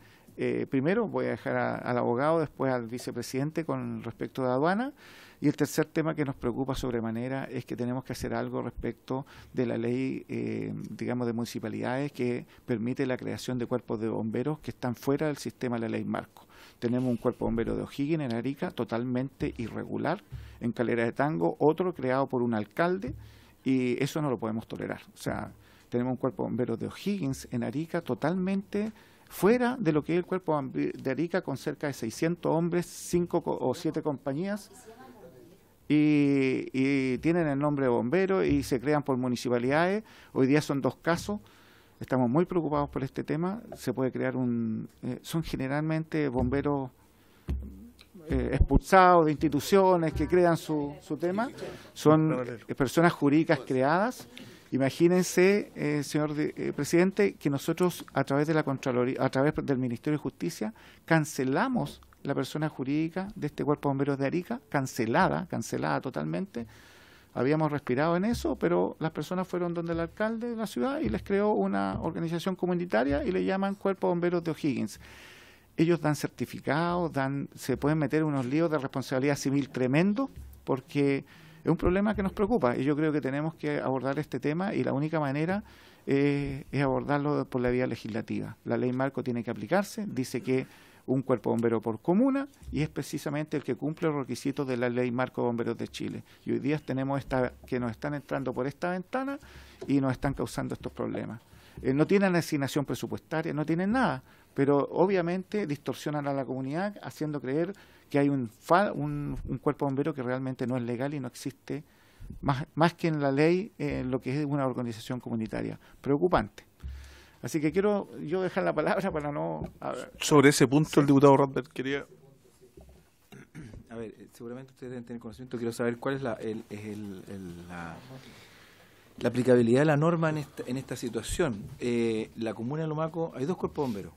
eh, primero voy a dejar al abogado, después al vicepresidente con respecto de aduana. Y el tercer tema que nos preocupa sobremanera es que tenemos que hacer algo respecto de la ley, eh, digamos, de municipalidades que permite la creación de cuerpos de bomberos que están fuera del sistema de la ley Marco. Tenemos un cuerpo bombero de O'Higgins en Arica totalmente irregular, en Calera de Tango, otro creado por un alcalde y eso no lo podemos tolerar. O sea, tenemos un cuerpo de bomberos de O'Higgins en Arica totalmente fuera de lo que es el cuerpo de Arica con cerca de 600 hombres, 5 o 7 compañías. Y, tienen el nombre de bomberos y se crean por municipalidades. Hoy día son dos casos. Estamos muy preocupados por este tema. Se puede crear un... Eh, son generalmente bomberos eh, expulsados de instituciones que crean su, tema. Son personas jurídicas creadas Imagínense, eh, señor eh, presidente, que nosotros a través de la Contraloría, a través del Ministerio de Justicia, cancelamos la persona jurídica de este cuerpo de bomberos de Arica, cancelada, cancelada totalmente. Habíamos respirado en eso, pero las personas fueron donde el alcalde de la ciudad y les creó una organización comunitaria y le llaman Cuerpo de Bomberos de O'Higgins ellos dan certificados, dan, se pueden meter unos líos de responsabilidad civil tremendo, porque es un problema que nos preocupa y yo creo que tenemos que abordar este tema y la única manera eh, es abordarlo por la vía legislativa. La ley marco tiene que aplicarse, dice que un cuerpo bombero por comuna y es precisamente el que cumple los requisitos de la ley marco bomberos de Chile. Y hoy día tenemos que nos están entrando por esta ventana y nos están causando estos problemas. Eh, no tienen asignación presupuestaria, no tienen nada, pero obviamente distorsionan a la comunidad haciendo creer que hay un, un, cuerpo bombero que realmente no es legal y no existe más, más que en la ley en eh, lo que es una organización comunitaria. Preocupante. Así que quiero yo dejar la palabra para no... Sobre ese punto el diputado Robert quería... A ver, eh, seguramente ustedes deben tener conocimiento, quiero saber cuál es la, aplicabilidad de la norma en esta, en esta situación. Eh, la comuna de Lumaco, hay dos cuerpos bomberos,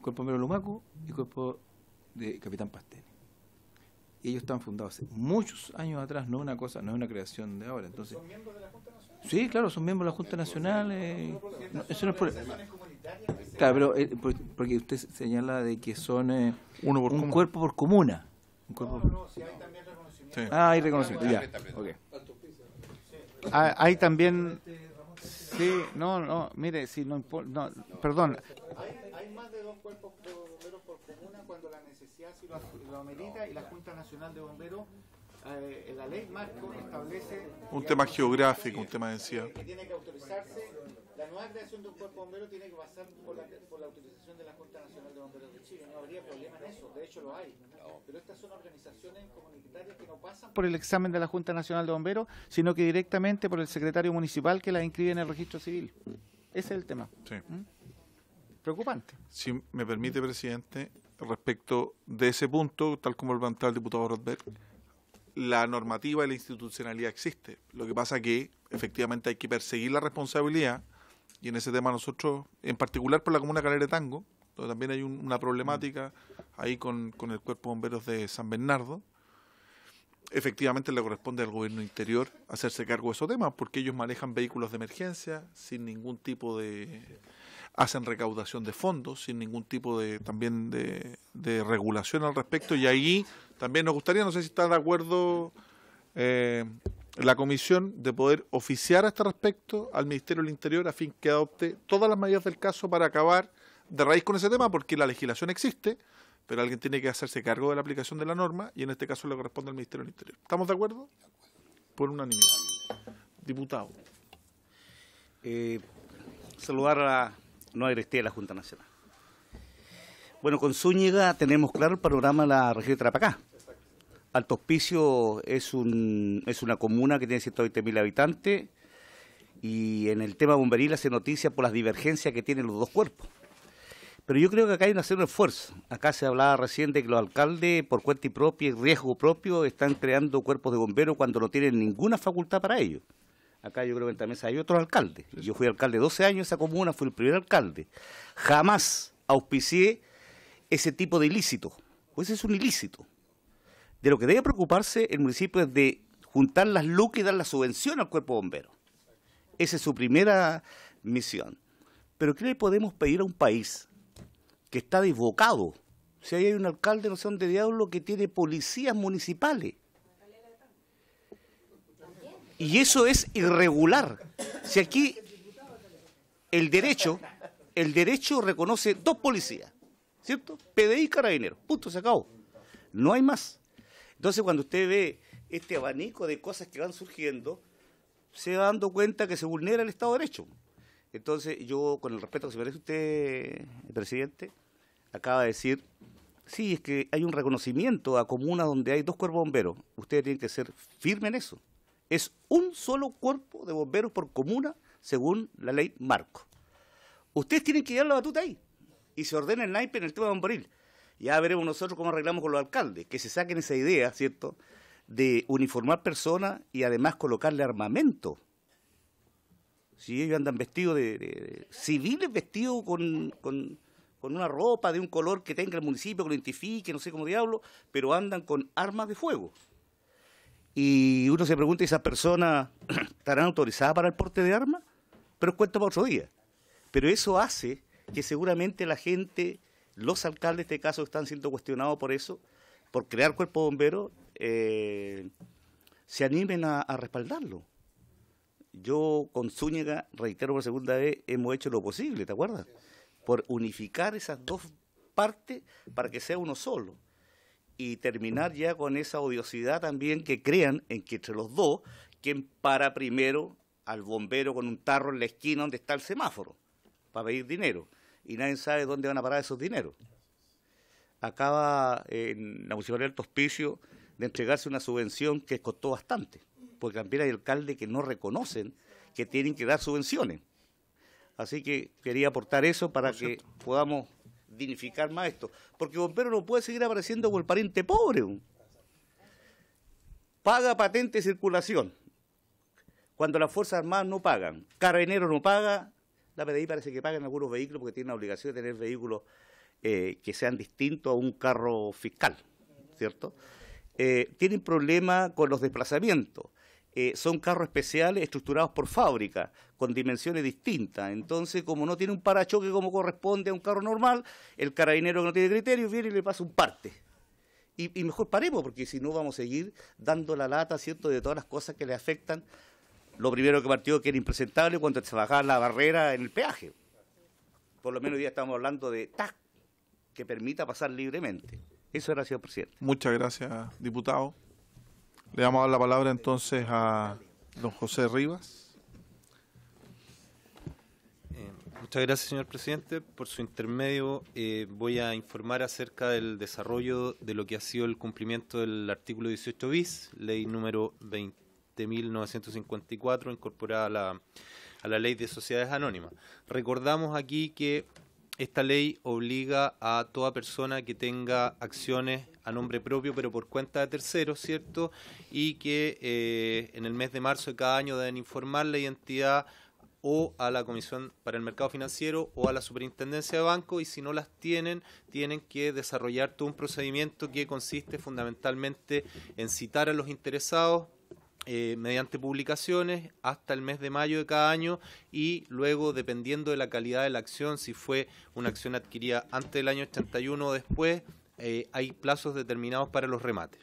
cuerpo bombero Lumaco y cuerpo de Capitán Pastel y ellos están fundados hace muchos años atrás, no es una cosa, no es una creación de ahora. Entonces, ¿Son miembros de la Junta Nacional? Sí, claro, son miembros de la Junta Nacional. Eh, no, eso no es problema. Claro, pero eh, porque usted señala de que son eh, Uno por un cuerpo por comuna. Un cuerpo no, no, si hay también reconocimiento. Ah, hay reconocimiento, ya. Okay. Ah, hay también... Sí, no, no, mire, si no, no perdón. Hay, hay más de dos cuerpos por cuando la necesidad si lo, amerita y la Junta Nacional de Bomberos, eh, la ley marco establece... Un tema geográfico, un tema de Que tiene que autorizarse, la nueva creación de un cuerpo bombero tiene que pasar por la, por la autorización de la Junta Nacional de Bomberos de Chile, no habría problema en eso, de hecho lo hay. Pero estas son organizaciones comunitarias que no pasan por el examen de la Junta Nacional de Bomberos, sino que directamente por el secretario municipal que las inscribe en el registro civil. Ese es el tema. Sí. ¿Mm? Preocupante. Si me permite, presidente, respecto de ese punto, tal como lo planteaba el diputado Rothberg, la normativa y la institucionalidad existe. Lo que pasa que efectivamente hay que perseguir la responsabilidad y en ese tema nosotros, en particular por la comuna Calera de Tango, donde también hay una problemática ahí con, con, el cuerpo de bomberos de San Bernardo, efectivamente le corresponde al gobierno interior hacerse cargo de esos temas porque ellos manejan vehículos de emergencia sin ningún tipo de hacen recaudación de fondos sin ningún tipo de también de, regulación al respecto y ahí también nos gustaría, no sé si está de acuerdo eh, la comisión de poder oficiar a este respecto al Ministerio del Interior a fin que adopte todas las medidas del caso para acabar de raíz con ese tema porque la legislación existe, pero alguien tiene que hacerse cargo de la aplicación de la norma y en este caso le corresponde al Ministerio del Interior. ¿Estamos de acuerdo? Por unanimidad. Diputado. Eh, saludar a no a la Junta Nacional. Bueno, con Zúñiga tenemos claro el panorama de la región de Tarapacá. Alto Hospicio es, una comuna que tiene 120.000 habitantes y en el tema bomberil se noticia por las divergencias que tienen los dos cuerpos. Pero yo creo que acá hay que hacer un esfuerzo. Acá se hablaba recién de que los alcaldes, por cuenta y propia y riesgo propio, están creando cuerpos de bomberos cuando no tienen ninguna facultad para ello. Acá yo creo que también hay otro alcalde. Yo fui alcalde 12 años esa comuna, fue el primer alcalde. Jamás auspicié ese tipo de ilícito. Pues es un ilícito. De lo que debe preocuparse el municipio es de juntar las lucas y dar la subvención al cuerpo bombero. Esa es su primera misión. Pero ¿qué le podemos pedir a un país que está desbocado? Si ahí hay un alcalde, no sé dónde diablo, que tiene policías municipales y eso es irregular. Si aquí el derecho, el derecho reconoce dos policías, ¿cierto? PDI y Carabineros. Punto, se acabó. No hay más. Entonces, cuando usted ve este abanico de cosas que van surgiendo, se va dando cuenta que se vulnera el Estado de Derecho. Entonces, yo, con el respeto que se merece usted, presidente, acaba de decir, sí, es que hay un reconocimiento a comunas donde hay dos cuerpos bomberos. usted tiene que ser firme en eso es un solo cuerpo de bomberos por comuna, según la ley Marco. Ustedes tienen que llevar la batuta ahí y se ordena el naipe en el tema de Ya veremos nosotros cómo arreglamos con los alcaldes, que se saquen esa idea, ¿cierto?, de uniformar personas y además colocarle armamento. Si ellos andan vestidos de, civiles vestidos con, con, con, una ropa de un color que tenga el municipio, que lo identifique, no sé cómo diablo, pero andan con armas de fuego. Y uno se pregunta, ¿esas personas *clears throat* estarán autorizadas para el porte de armas? Pero cuento para otro día. Pero eso hace que seguramente la gente, los alcaldes de este caso están siendo cuestionados por eso, por crear cuerpo bombero, eh, se animen a, a, respaldarlo. Yo con Zúñiga, reitero por segunda vez, hemos hecho lo posible, ¿te acuerdas? Por unificar esas dos partes para que sea uno solo y terminar ya con esa odiosidad también que crean en que entre los dos, quién para primero al bombero con un tarro en la esquina donde está el semáforo para pedir dinero. Y nadie sabe dónde van a parar esos dineros. Acaba eh, en la Municipalidad de Tospicio de entregarse una subvención que costó bastante, porque también hay alcaldes que no reconocen que tienen que dar subvenciones. Así que quería aportar eso para que podamos dignificar más esto. Porque bombero no puede seguir apareciendo como el pariente pobre. Paga patente de circulación. Cuando las Fuerzas Armadas no pagan, Carabineros no paga, la PDI parece que pagan algunos vehículos porque tiene la obligación de tener vehículos eh, que sean distintos a un carro fiscal, ¿cierto? Eh, tienen problemas con los desplazamientos. Eh, son carros especiales estructurados por fábrica, con dimensiones distintas. Entonces, como no tiene un parachoque como corresponde a un carro normal, el carabinero que no tiene criterio viene y le pasa un parte. Y, mejor paremos, porque si no vamos a seguir dando la lata, ¿cierto?, de todas las cosas que le afectan. Lo primero que partió que era impresentable cuando se bajaba la barrera en el peaje. Por lo menos hoy estamos hablando de TAC, que permita pasar libremente. Eso era, señor presidente. Muchas gracias, diputado. Le damos la palabra entonces a don José Rivas. Eh, muchas gracias, señor presidente. Por su intermedio eh, voy a informar acerca del desarrollo de lo que ha sido el cumplimiento del artículo 18 bis, ley número 20.954, incorporada a la, a la ley de sociedades anónimas. Recordamos aquí que esta ley obliga a toda persona que tenga acciones a nombre propio, pero por cuenta de terceros, ¿cierto? Y que eh, en el mes de marzo de cada año deben informar la identidad o a la Comisión para el Mercado Financiero o a la Superintendencia de Banco y si no las tienen, tienen que desarrollar todo un procedimiento que consiste fundamentalmente en citar a los interesados, eh, mediante publicaciones hasta el mes de mayo de cada año y luego dependiendo de la calidad de la acción, si fue una acción adquirida antes del año 81 o después, eh, hay plazos determinados para los remates.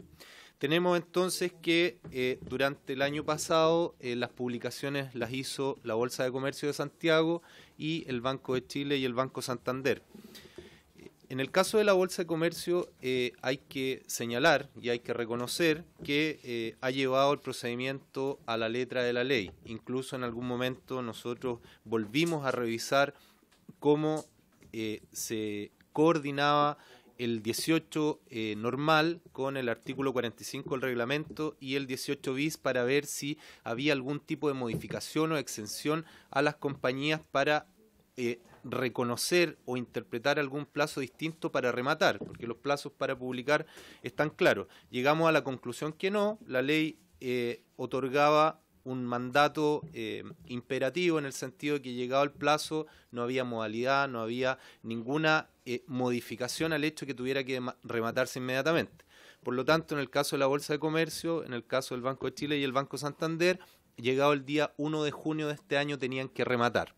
Tenemos entonces que eh, durante el año pasado las publicaciones las hizo la Bolsa de Comercio de Santiago y el Banco de Chile y el Banco Santander en el caso de la Bolsa de Comercio eh, hay que señalar y hay que reconocer que eh, ha llevado el procedimiento a la letra de la ley. Incluso en algún momento nosotros volvimos a revisar cómo eh, se coordinaba el 18 normal con el artículo 45 del reglamento y el 18 bis para ver si había algún tipo de modificación o exención a las compañías para reconocer o interpretar algún plazo distinto para rematar, porque los plazos para publicar están claros. Llegamos a la conclusión que no, la ley eh, otorgaba un mandato eh, imperativo en el sentido de que llegado el plazo no había modalidad, no había ninguna eh, modificación al hecho que tuviera que rematarse inmediatamente. Por lo tanto, en el caso de la Bolsa de Comercio, en el caso del Banco de Chile y el Banco Santander, llegado el día 1 de junio de este año tenían que rematar.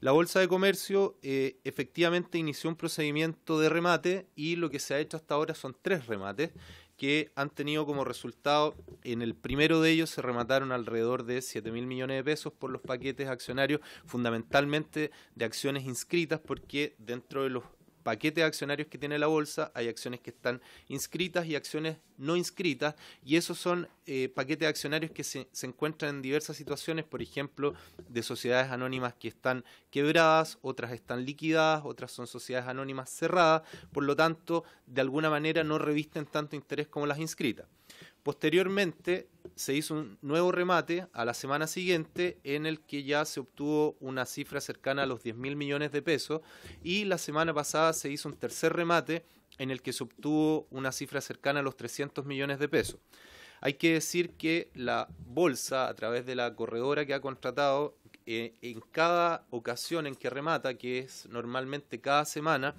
La Bolsa de Comercio eh, efectivamente inició un procedimiento de remate y lo que se ha hecho hasta ahora son tres remates que han tenido como resultado, en el primero de ellos se remataron alrededor de 7 mil millones de pesos por los paquetes accionarios, fundamentalmente de acciones inscritas, porque dentro de los Paquetes de accionarios que tiene la bolsa, hay acciones que están inscritas y acciones no inscritas, y esos son eh, paquetes de accionarios que se, se, encuentran en diversas situaciones, por ejemplo, de sociedades anónimas que están quebradas, otras están liquidadas, otras son sociedades anónimas cerradas, por lo tanto, de alguna manera no revisten tanto interés como las inscritas. Posteriormente se hizo un nuevo remate a la semana siguiente en el que ya se obtuvo una cifra cercana a los 10 mil millones de pesos y la semana pasada se hizo un tercer remate en el que se obtuvo una cifra cercana a los 300 millones de pesos. Hay que decir que la bolsa, a través de la corredora que ha contratado, eh, en cada ocasión en que remata, que es normalmente cada semana,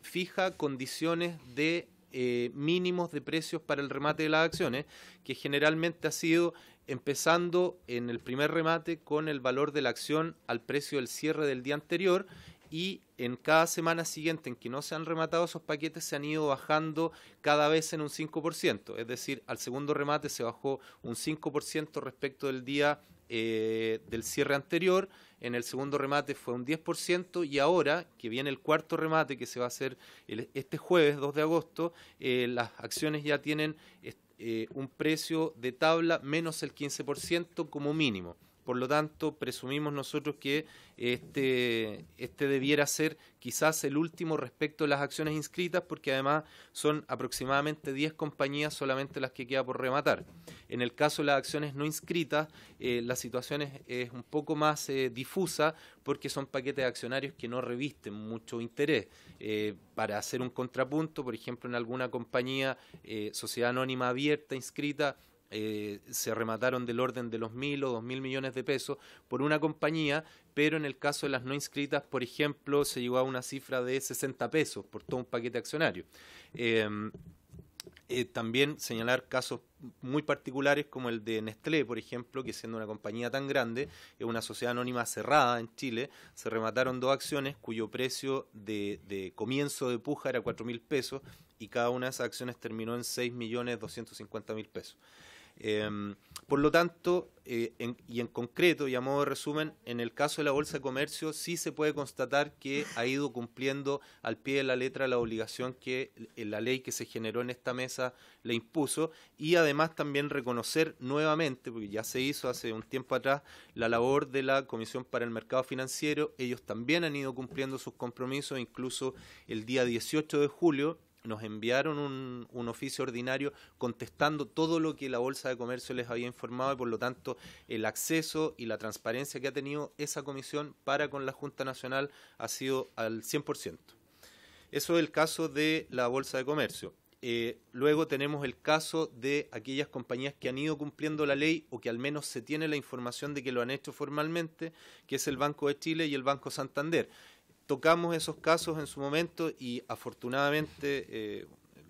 fija condiciones de eh, mínimos de precios para el remate de las acciones, que generalmente ha sido empezando en el primer remate con el valor de la acción al precio del cierre del día anterior y en cada semana siguiente en que no se han rematado esos paquetes se han ido bajando cada vez en un 5%, es decir, al segundo remate se bajó un 5% respecto del día eh, del cierre anterior, en el segundo remate fue un 10% y ahora que viene el cuarto remate que se va a hacer este jueves 2 de agosto, eh, las acciones ya tienen eh, un precio de tabla menos el 15% como mínimo. Por lo tanto, presumimos nosotros que este, este, debiera ser quizás el último respecto a las acciones inscritas, porque además son aproximadamente 10 compañías solamente las que queda por rematar. En el caso de las acciones no inscritas, eh, la situación es, un poco más eh, difusa porque son paquetes de accionarios que no revisten mucho interés. Eh, para hacer un contrapunto, por ejemplo, en alguna compañía, sociedad anónima abierta, inscrita, eh, se remataron del orden de los mil o dos mil millones de pesos por una compañía, pero en el caso de las no inscritas, por ejemplo, se llegó a una cifra de 60 pesos por todo un paquete accionario. Em, eh, también señalar casos muy particulares como el de Nestlé, por ejemplo, que siendo una compañía tan grande, es una sociedad anónima cerrada en Chile, se remataron dos acciones cuyo precio de, de comienzo de puja era cuatro mil pesos y cada una de esas acciones terminó en seis millones doscientos cincuenta mil pesos. Em, por lo tanto, eh, y en concreto, y a modo de resumen, en el caso de la Bolsa de Comercio sí se puede constatar que ha ido cumpliendo al pie de la letra la obligación que eh, la ley que se generó en esta mesa le impuso y además también reconocer nuevamente, porque ya se hizo hace un tiempo atrás, la labor de la Comisión para el Mercado Financiero. Ellos también han ido cumpliendo sus compromisos, incluso el día 18 de julio nos enviaron un, oficio ordinario contestando todo lo que la Bolsa de Comercio les había informado y por lo tanto el acceso y la transparencia que ha tenido esa comisión para con la Junta Nacional ha sido al 100%. Eso es el caso de la Bolsa de Comercio. Eh, luego tenemos el caso de aquellas compañías que han ido cumpliendo la ley o que al menos se tiene la información de que lo han hecho formalmente, que es el Banco de Chile y el Banco Santander tocamos esos casos en su momento y afortunadamente eh, el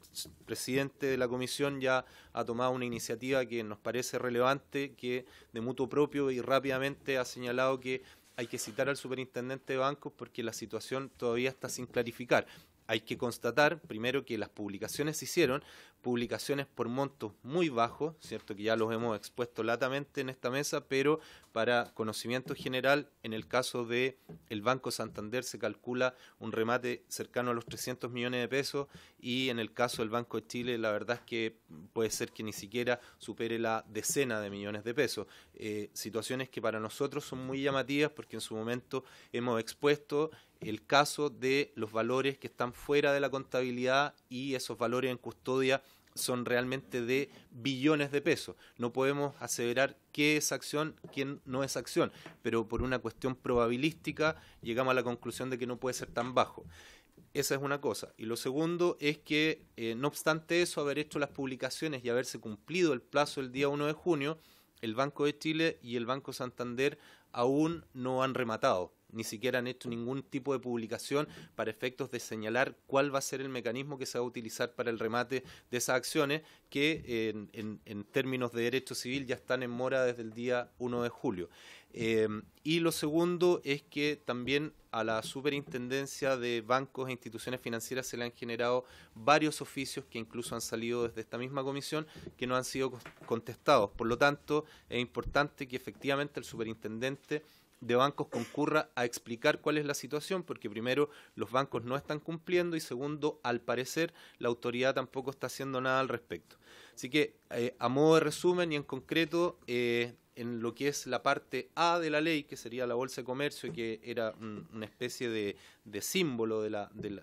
presidente de la comisión ya ha tomado una iniciativa que nos parece relevante, que de mutuo propio y rápidamente ha señalado que hay que citar al superintendente de bancos porque la situación todavía está sin clarificar hay que constatar primero que las publicaciones se hicieron, publicaciones por montos muy bajos, cierto que ya los hemos expuesto latamente en esta mesa, pero para conocimiento general, en el caso de el Banco Santander se calcula un remate cercano a los 300 millones de pesos y en el caso del Banco de Chile la verdad es que puede ser que ni siquiera supere la decena de millones de pesos. Eh, situaciones que para nosotros son muy llamativas porque en su momento hemos expuesto el caso de los valores que están fuera de la contabilidad y esos valores en custodia son realmente de billones de pesos. No podemos aseverar qué es acción, quién no es acción, pero por una cuestión probabilística llegamos a la conclusión de que no puede ser tan bajo. Esa es una cosa. Y lo segundo es que, eh, no obstante eso, haber hecho las publicaciones y haberse cumplido el plazo el día 1 de junio, el Banco de Chile y el Banco Santander aún no han rematado ni siquiera han hecho ningún tipo de publicación para efectos de señalar cuál va a ser el mecanismo que se va a utilizar para el remate de esas acciones que en, términos de derecho civil ya están en mora desde el día 1 de julio. Eh, y lo segundo es que también a la superintendencia de bancos e instituciones financieras se le han generado varios oficios que incluso han salido desde esta misma comisión que no han sido contestados. Por lo tanto, es importante que efectivamente el superintendente de bancos concurra a explicar cuál es la situación, porque primero los bancos no están cumpliendo y segundo, al parecer, la autoridad tampoco está haciendo nada al respecto. Así que, eh, a modo de resumen y en concreto, eh, en lo que es la parte A de la ley, que sería la Bolsa de Comercio, y que era una especie de, símbolo de,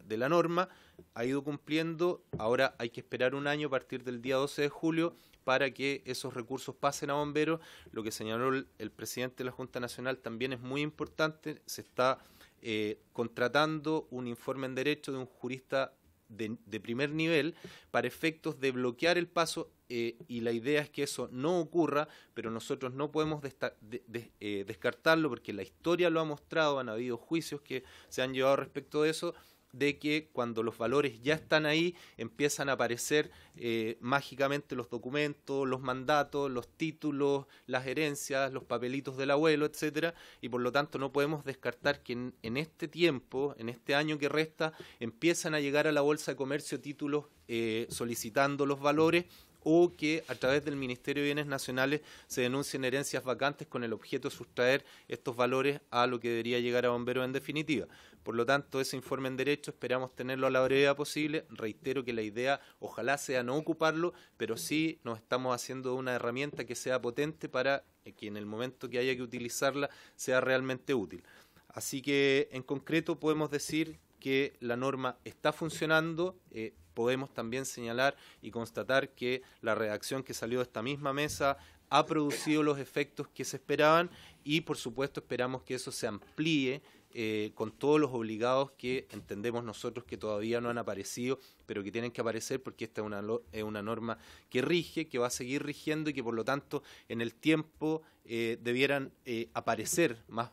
de la norma, ha ido cumpliendo. Ahora hay que esperar un año a partir del día 12 de julio para que esos recursos pasen a bomberos. Lo que señaló el, presidente de la Junta Nacional también es muy importante. Se está eh, contratando un informe en derecho de un jurista de, primer nivel para efectos de bloquear el paso eh, y la idea es que eso no ocurra, pero nosotros no podemos eh, descartarlo porque la historia lo ha mostrado, han habido juicios que se han llevado respecto de eso de que cuando los valores ya están ahí empiezan a aparecer eh, mágicamente los documentos, los mandatos, los títulos, las herencias, los papelitos del abuelo, etcétera, y por lo tanto no podemos descartar que en, este tiempo, en este año que resta, empiezan a llegar a la bolsa de comercio títulos eh, solicitando los valores o que a través del Ministerio de Bienes Nacionales se denuncien herencias vacantes con el objeto de sustraer estos valores a lo que debería llegar a bomberos en definitiva. Por lo tanto, ese informe en derecho esperamos tenerlo a la brevedad posible. Reitero que la idea ojalá sea no ocuparlo, pero sí nos estamos haciendo una herramienta que sea potente para eh, que en el momento que haya que utilizarla sea realmente útil. Así que en concreto podemos decir que la norma está funcionando. Eh, podemos también señalar y constatar que la redacción que salió de esta misma mesa ha producido los efectos que se esperaban y por supuesto esperamos que eso se amplíe eh, con todos los obligados que entendemos nosotros que todavía no han aparecido, pero que tienen que aparecer porque esta es una, es una norma que rige, que va a seguir rigiendo y que por lo tanto en el tiempo eh, debieran eh, aparecer más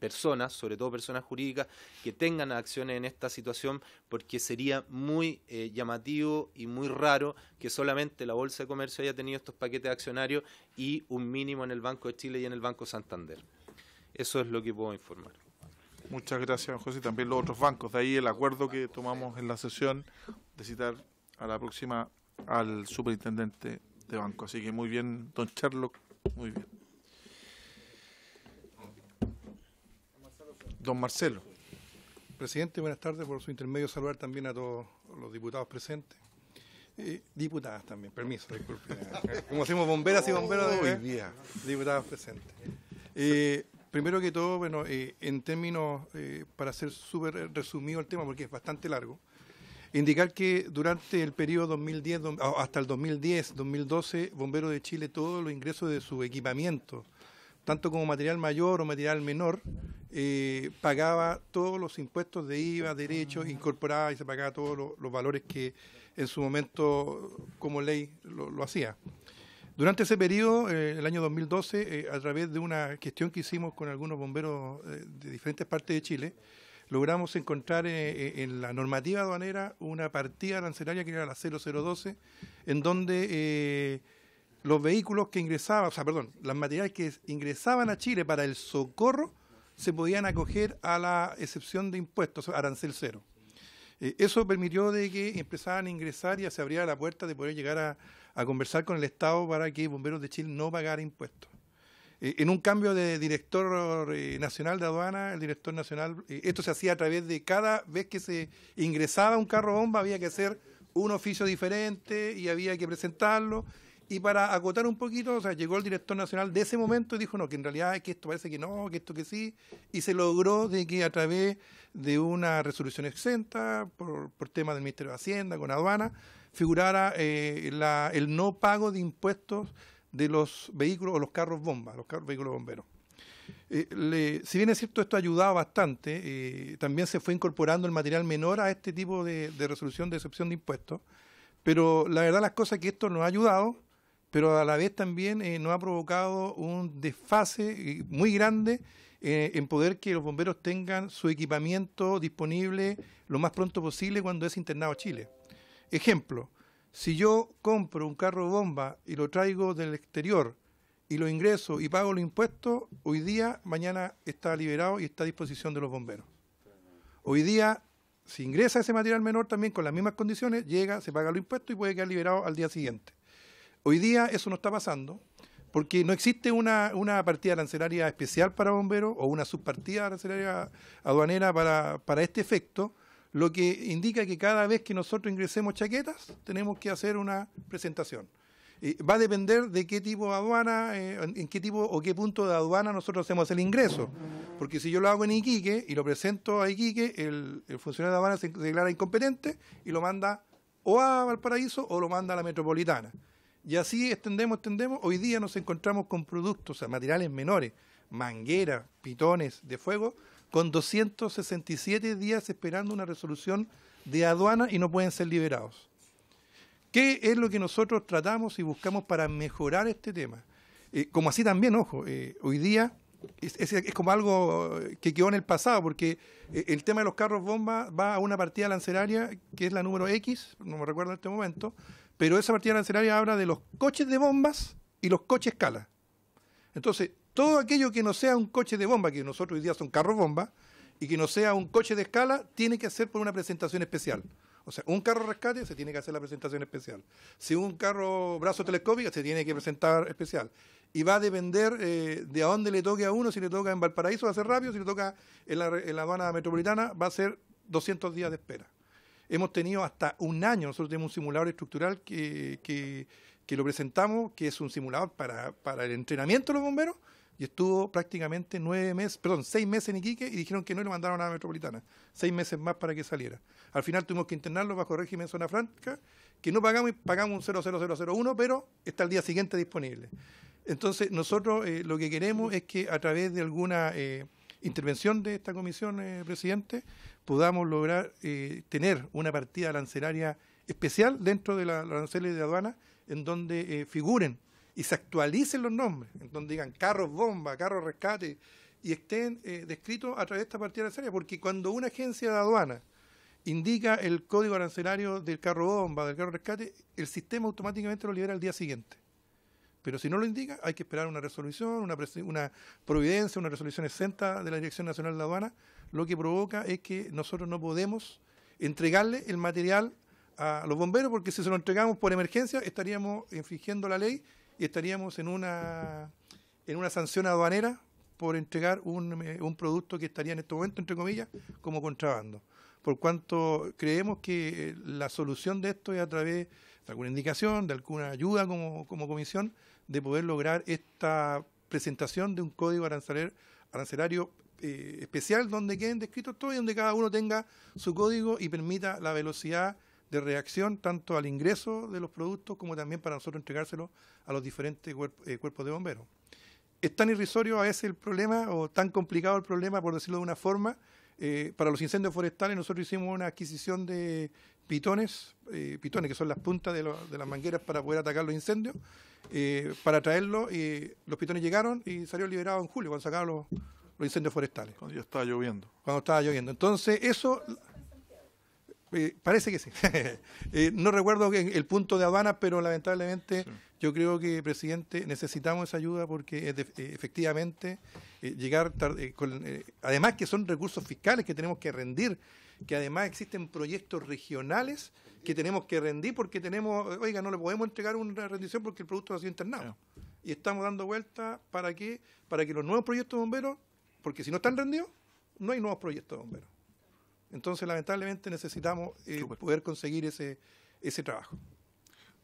personas, sobre todo personas jurídicas, que tengan acciones en esta situación, porque sería muy llamativo y muy raro que solamente la Bolsa de Comercio haya tenido estos paquetes de accionarios y un mínimo en el Banco de Chile y en el Banco Santander. Eso es lo que puedo informar. Muchas gracias, José, y también los otros bancos. De ahí el acuerdo que tomamos en la sesión de citar a la próxima al superintendente de banco. Así que muy bien, don Sherlock, muy bien. Don Marcelo. Presidente, buenas tardes. Por su intermedio saludar también a todos los diputados presentes. Eh, diputadas también, permiso, disculpe. *laughs* Como decimos bomberas y bomberos de hoy día. Diputadas presentes. Eh, primero que todo, bueno, eh, en términos, eh, para ser súper resumido el tema, porque es bastante largo, indicar que durante el periodo 2010, ah, hasta el 2010, 2012, Bomberos de Chile, todos los ingresos de su equipamiento, tanto como material mayor o material menor, eh, pagaba todos los impuestos de IVA, derechos, ah. incorporaba y se pagaba todos los, valores que en su momento como ley lo hacía. Durante ese periodo, eh, el año 2012, eh, a través de una gestión que hicimos con algunos bomberos eh, de diferentes partes de Chile, logramos encontrar en la normativa aduanera una partida arancelaria que era la 0012, en donde los vehículos que ingresaban, o sea, perdón, las materiales que ingresaban a Chile para el socorro se podían acoger a la excepción de impuestos, arancel cero. eso permitió de que empezaran a ingresar y se abría la puerta de poder llegar a a conversar con el Estado para que Bomberos de Chile no pagara impuestos. Eh, en un cambio de director eh, nacional de aduana, el director nacional, eh, esto se hacía a través de cada vez que se ingresaba un carro bomba, había que hacer un oficio diferente y había que presentarlo. Y para acotar un poquito, sea, llegó el director nacional de ese momento y dijo, no, que en realidad es que esto parece que no, que esto que sí, y se logró de que a través de una resolución exenta por, por temas del Ministerio de Hacienda, con aduana, figurara eh, el no pago de impuestos de los vehículos o los carros bomba, los carros, vehículos bomberos. Eh, si bien es cierto, esto ha ayudado bastante, eh, también se fue incorporando el material menor a este tipo de, de resolución de excepción de impuestos, pero la verdad las cosas que esto nos ha ayudado pero a la vez también no eh, nos ha provocado un desfase eh, muy grande eh, en poder que los bomberos tengan su equipamiento disponible lo más pronto posible cuando es internado a Chile. Ejemplo, si yo compro un carro bomba y lo traigo del exterior y lo ingreso y pago los impuestos, hoy día, mañana está liberado y está a disposición de los bomberos. Hoy día, si ingresa ese material menor también con las mismas condiciones, llega, se paga los impuestos y puede quedar liberado al día siguiente. Hoy día eso no está pasando porque no existe una, una partida arancelaria especial para bomberos o una subpartida arancelaria aduanera para, para este efecto, lo que indica que cada vez que nosotros ingresemos chaquetas tenemos que hacer una presentación. va a depender de qué tipo de aduana, eh, en qué tipo o qué punto de aduana nosotros hacemos el ingreso. Porque si yo lo hago en Iquique y lo presento a Iquique, el, el funcionario de aduana se declara incompetente y lo manda o a Valparaíso o lo manda a la metropolitana. Y así extendemos, extendemos. Hoy día nos encontramos con productos, o sea, materiales menores, mangueras, pitones de fuego, con 267 días esperando una resolución de aduana y no pueden ser liberados. ¿Qué es lo que nosotros tratamos y buscamos para mejorar este tema? Eh, como así también, ojo, eh, hoy día es, como algo que quedó en el pasado, porque eh, el tema de los carros bomba va a una partida lanceraria que es la número X, no me recuerdo en este momento, pero esa partida arancelaria habla de los coches de bombas y los coches escala. Entonces, todo aquello que no sea un coche de bomba, que nosotros hoy día son carros bomba, y que no sea un coche de escala, tiene que ser por una presentación especial. O sea, un carro rescate se tiene que hacer la presentación especial. Si un carro brazo telescópico se tiene que presentar especial. Y va a depender eh, de a dónde le toque a uno. Si le toca en Valparaíso va a ser rápido, si le toca en la, en la Habana Metropolitana va a ser 200 días de espera hemos tenido hasta un año, nosotros tenemos un simulador estructural que, lo presentamos, que es un simulador para, el entrenamiento de los bomberos, y estuvo prácticamente nueve meses, perdón, seis meses en Iquique y dijeron que no y lo mandaron a la metropolitana. Seis meses más para que saliera. Al final tuvimos que internarlo bajo régimen zona franca, que no pagamos y pagamos un 00001, pero está al día siguiente disponible. Entonces, nosotros eh, lo que queremos es que a través de alguna eh, intervención de esta comisión, eh, presidente, podamos lograr eh, tener una partida arancelaria especial dentro de la, de aduana, en donde eh, figuren y se actualicen los nombres, en donde digan carros bomba, carro rescate, y estén descritos a través de esta partida arancelaria, porque cuando una agencia de aduana indica el código arancelario del carro bomba, del carro rescate, el sistema automáticamente lo libera al día siguiente. Pero si no lo indica, hay que esperar una resolución, una, providencia, una resolución exenta de la Dirección Nacional de la Aduana, lo que provoca es que nosotros no podemos entregarle el material a los bomberos, porque si se lo entregamos por emergencia, estaríamos infringiendo la ley y estaríamos en una, en una sanción aduanera por entregar un, eh, un producto que estaría en este momento, entre comillas, como contrabando. Por cuanto creemos que eh, la solución de esto es a través de alguna indicación, de alguna ayuda como comisión, de poder lograr esta presentación de un código arancelario, eh, especial donde queden descritos todos y donde cada uno tenga su código y permita la velocidad de reacción tanto al ingreso de los productos como también para nosotros entregárselos a los diferentes eh, cuerpos de bomberos. Es tan irrisorio a veces el problema o tan complicado el problema, por decirlo de una forma, eh, para los incendios forestales nosotros hicimos una adquisición de pitones, pitones que son las puntas de, de, las mangueras para poder atacar los incendios, eh, para traerlo. Y los pitones llegaron y salió liberado en julio, cuando sacaron los, incendios forestales. Cuando estaba lloviendo. Cuando estaba lloviendo. Entonces, eso... Eh, parece que sí. *laughs* Eh, no recuerdo el punto de aduanas, pero lamentablemente yo creo que, presidente, necesitamos esa ayuda porque efectivamente llegar además que son recursos fiscales que tenemos que rendir, que además existen proyectos regionales que tenemos que rendir porque tenemos, oiga, no le podemos entregar una rendición porque el producto ha sido internado. Y estamos dando vuelta para que, para que los nuevos proyectos bomberos, porque si no están rendidos, no hay nuevos proyectos bomberos. Entonces, lamentablemente, necesitamos eh, poder conseguir ese, ese trabajo.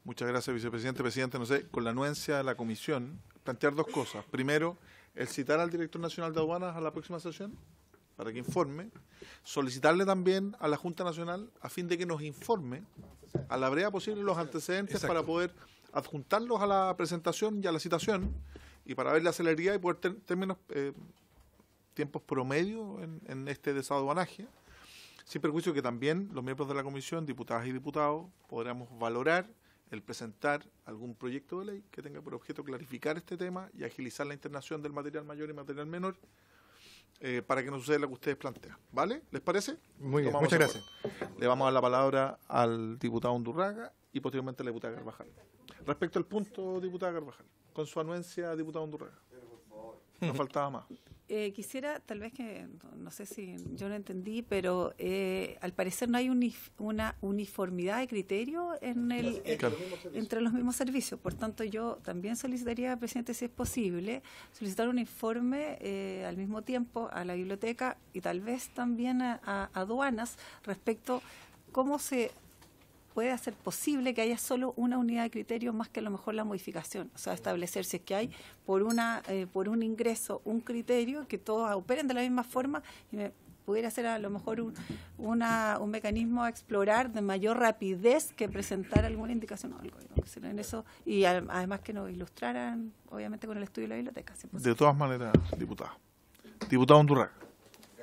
Muchas gracias, vicepresidente. Presidente, no sé, con la anuencia de la comisión, plantear dos cosas. Primero, el citar al director nacional de aduanas a la próxima sesión para que informe, solicitarle también a la Junta Nacional a fin de que nos informe a la brea posible los antecedentes para poder adjuntarlos a la presentación y a la citación y para ver la celeridad y poder tener términos, eh, tiempos promedio en, en este desaduanaje, sin perjuicio que también los miembros de la comisión, diputadas y diputados, podamos valorar el presentar algún proyecto de ley que tenga por objeto clarificar este tema y agilizar la internación del material mayor y material menor eh, para que no suceda lo que ustedes plantean. ¿Vale? ¿Les parece? Muy bien, muchas gracias. Le vamos a dar la palabra al diputado Hondurraga y posteriormente al diputado Carvajal. Respecto al punto, diputado Carvajal, con su anuencia, diputado Hondurraga. No faltaba más. Eh, quisiera, tal vez que, no sé si yo lo entendí, pero eh, al parecer no hay una uniformidad de criterio en el, eh, entre los mismos servicios. Por tanto, yo también solicitaría, presidente, si es posible, solicitar un informe al mismo tiempo a la biblioteca y tal vez también a, a aduanas respecto cómo se puede hacer posible que haya solo una unidad de criterio más que a lo mejor la modificación. O sea, establecer si es que hay por, una, eh, por un ingreso un criterio que todos operen de la misma forma y pudiera ser a lo mejor un, un mecanismo a explorar de mayor rapidez que presentar alguna indicación o algo. En eso, y además que nos ilustraran, obviamente, con el estudio de la biblioteca. de todas maneras, diputado. Diputado Honduras.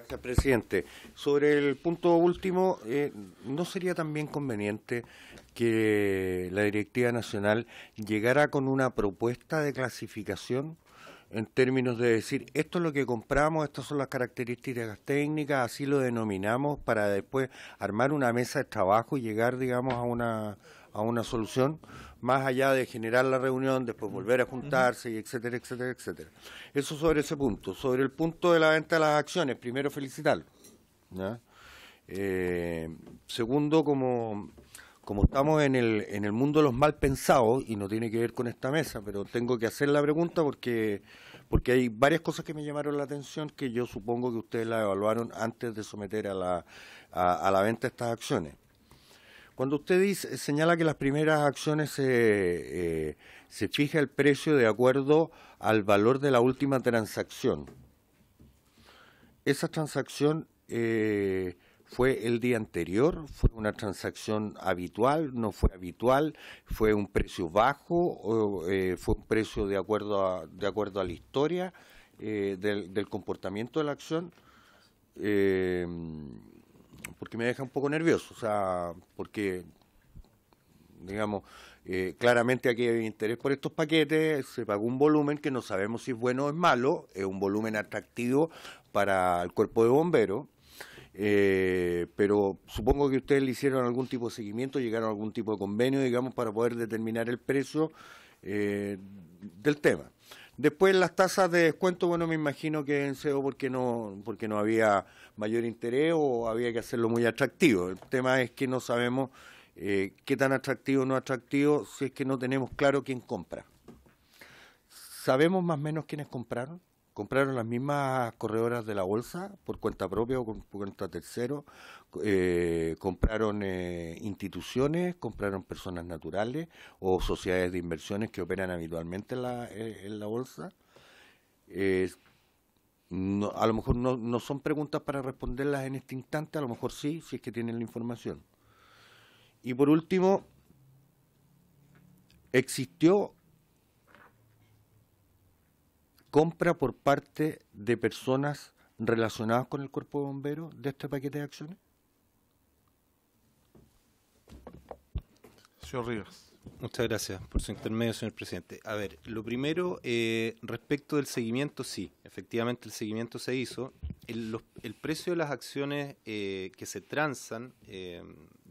Gracias, presidente. Sobre el punto último, eh, ¿no sería también conveniente que la directiva nacional llegara con una propuesta de clasificación en términos de decir esto es lo que compramos, estas son las características técnicas, así lo denominamos para después armar una mesa de trabajo y llegar, digamos, a una a una solución? más allá de generar la reunión, después volver a juntarse, y etcétera, etcétera, etcétera. Eso sobre ese punto. Sobre el punto de la venta de las acciones, primero felicitarlo. Eh, segundo, como, estamos en el, en el mundo de los mal pensados, y no tiene que ver con esta mesa, pero tengo que hacer la pregunta porque, porque hay varias cosas que me llamaron la atención que yo supongo que ustedes la evaluaron antes de someter a la, a la venta estas acciones. Cuando usted dice, señala que las primeras acciones eh, se fija el precio de acuerdo al valor de la última transacción, ¿esa transacción eh, fue el día anterior? ¿Fue una transacción habitual? ¿No fue habitual? ¿Fue un precio bajo? Eh, ¿Fue un precio de acuerdo a, de acuerdo a la historia del, del, comportamiento de la acción? porque me deja un poco nervioso, o sea, porque, digamos, eh, claramente aquí hay interés por estos paquetes, se pagó un volumen que no sabemos si es bueno o es malo, es un volumen atractivo para el cuerpo de bomberos, eh, pero supongo que ustedes le hicieron algún tipo de seguimiento, llegaron a algún tipo de convenio, digamos, para poder determinar el precio eh, del tema. Después las tasas de descuento, bueno, me imagino que en CEO porque no, porque no había mayor interés o había que hacerlo muy atractivo. El tema es que no sabemos eh, qué tan atractivo o no atractivo si es que no tenemos claro quién compra. ¿Sabemos más o menos quiénes compraron? ¿Compraron las mismas corredoras de la bolsa por cuenta propia o por cuenta tercero? Eh, ¿Compraron eh, instituciones? ¿Compraron personas naturales o sociedades de inversiones que operan habitualmente en la, en la bolsa? No, a lo mejor no, no son preguntas para responderlas en este instante, a lo mejor sí, si es que tienen la información. Y por último, existió compra por parte de personas relacionadas con el cuerpo de bomberos de este paquete de acciones? Señor Rivas. Muchas gracias por su intermedio, señor presidente. A ver, lo primero, eh, respecto del seguimiento, sí, efectivamente el seguimiento se hizo. El, los, el precio de las acciones eh, que se transan eh,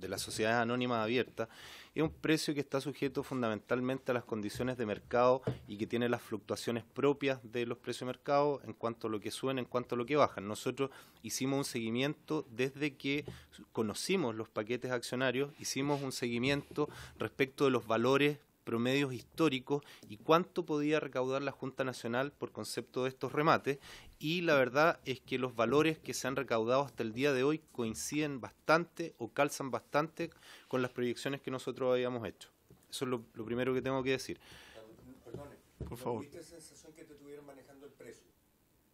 de las sociedades anónimas abiertas, es un precio que está sujeto fundamentalmente a las condiciones de mercado y que tiene las fluctuaciones propias de los precios de mercado en cuanto a lo que suben, en cuanto a lo que bajan. Nosotros hicimos un seguimiento desde que conocimos los paquetes accionarios, hicimos un seguimiento respecto de los valores promedios históricos y cuánto podía recaudar la Junta Nacional por concepto de estos remates. Y la verdad es que los valores que se han recaudado hasta el día de hoy coinciden bastante o calzan bastante con las proyecciones que nosotros habíamos hecho. Eso es lo, primero que tengo que decir. Perdone, por favor. ¿no sensación que te tuvieron manejando el precio?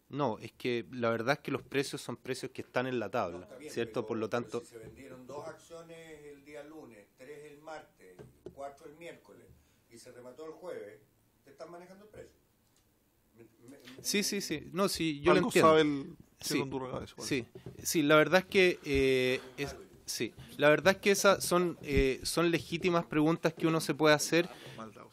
No, es que la verdad es que los precios son precios que están en la tabla, ¿cierto? por lo tanto... se vendieron dos acciones el día lunes, tres el martes, cuatro el miércoles, y se remató el jueves, te están manejando el precio. sí, sí, sí. No, sí, yo lo entiendo. Sabe el... sí, sí, sí, la verdad es que eh, sí, la verdad es que esas son eh, son legítimas preguntas que uno se puede hacer,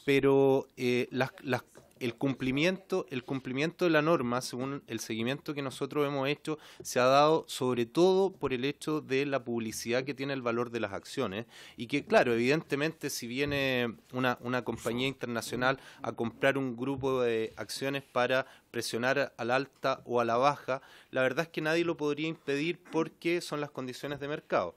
pero eh, las, las, el cumplimiento, el cumplimiento de la norma, según el seguimiento que nosotros hemos hecho, se ha dado sobre todo por el hecho de la publicidad que tiene el valor de las acciones y que, claro, evidentemente si viene una, una compañía internacional a comprar un grupo de acciones para presionar al alta o a la baja, la verdad es que nadie lo podría impedir porque son las condiciones de mercado.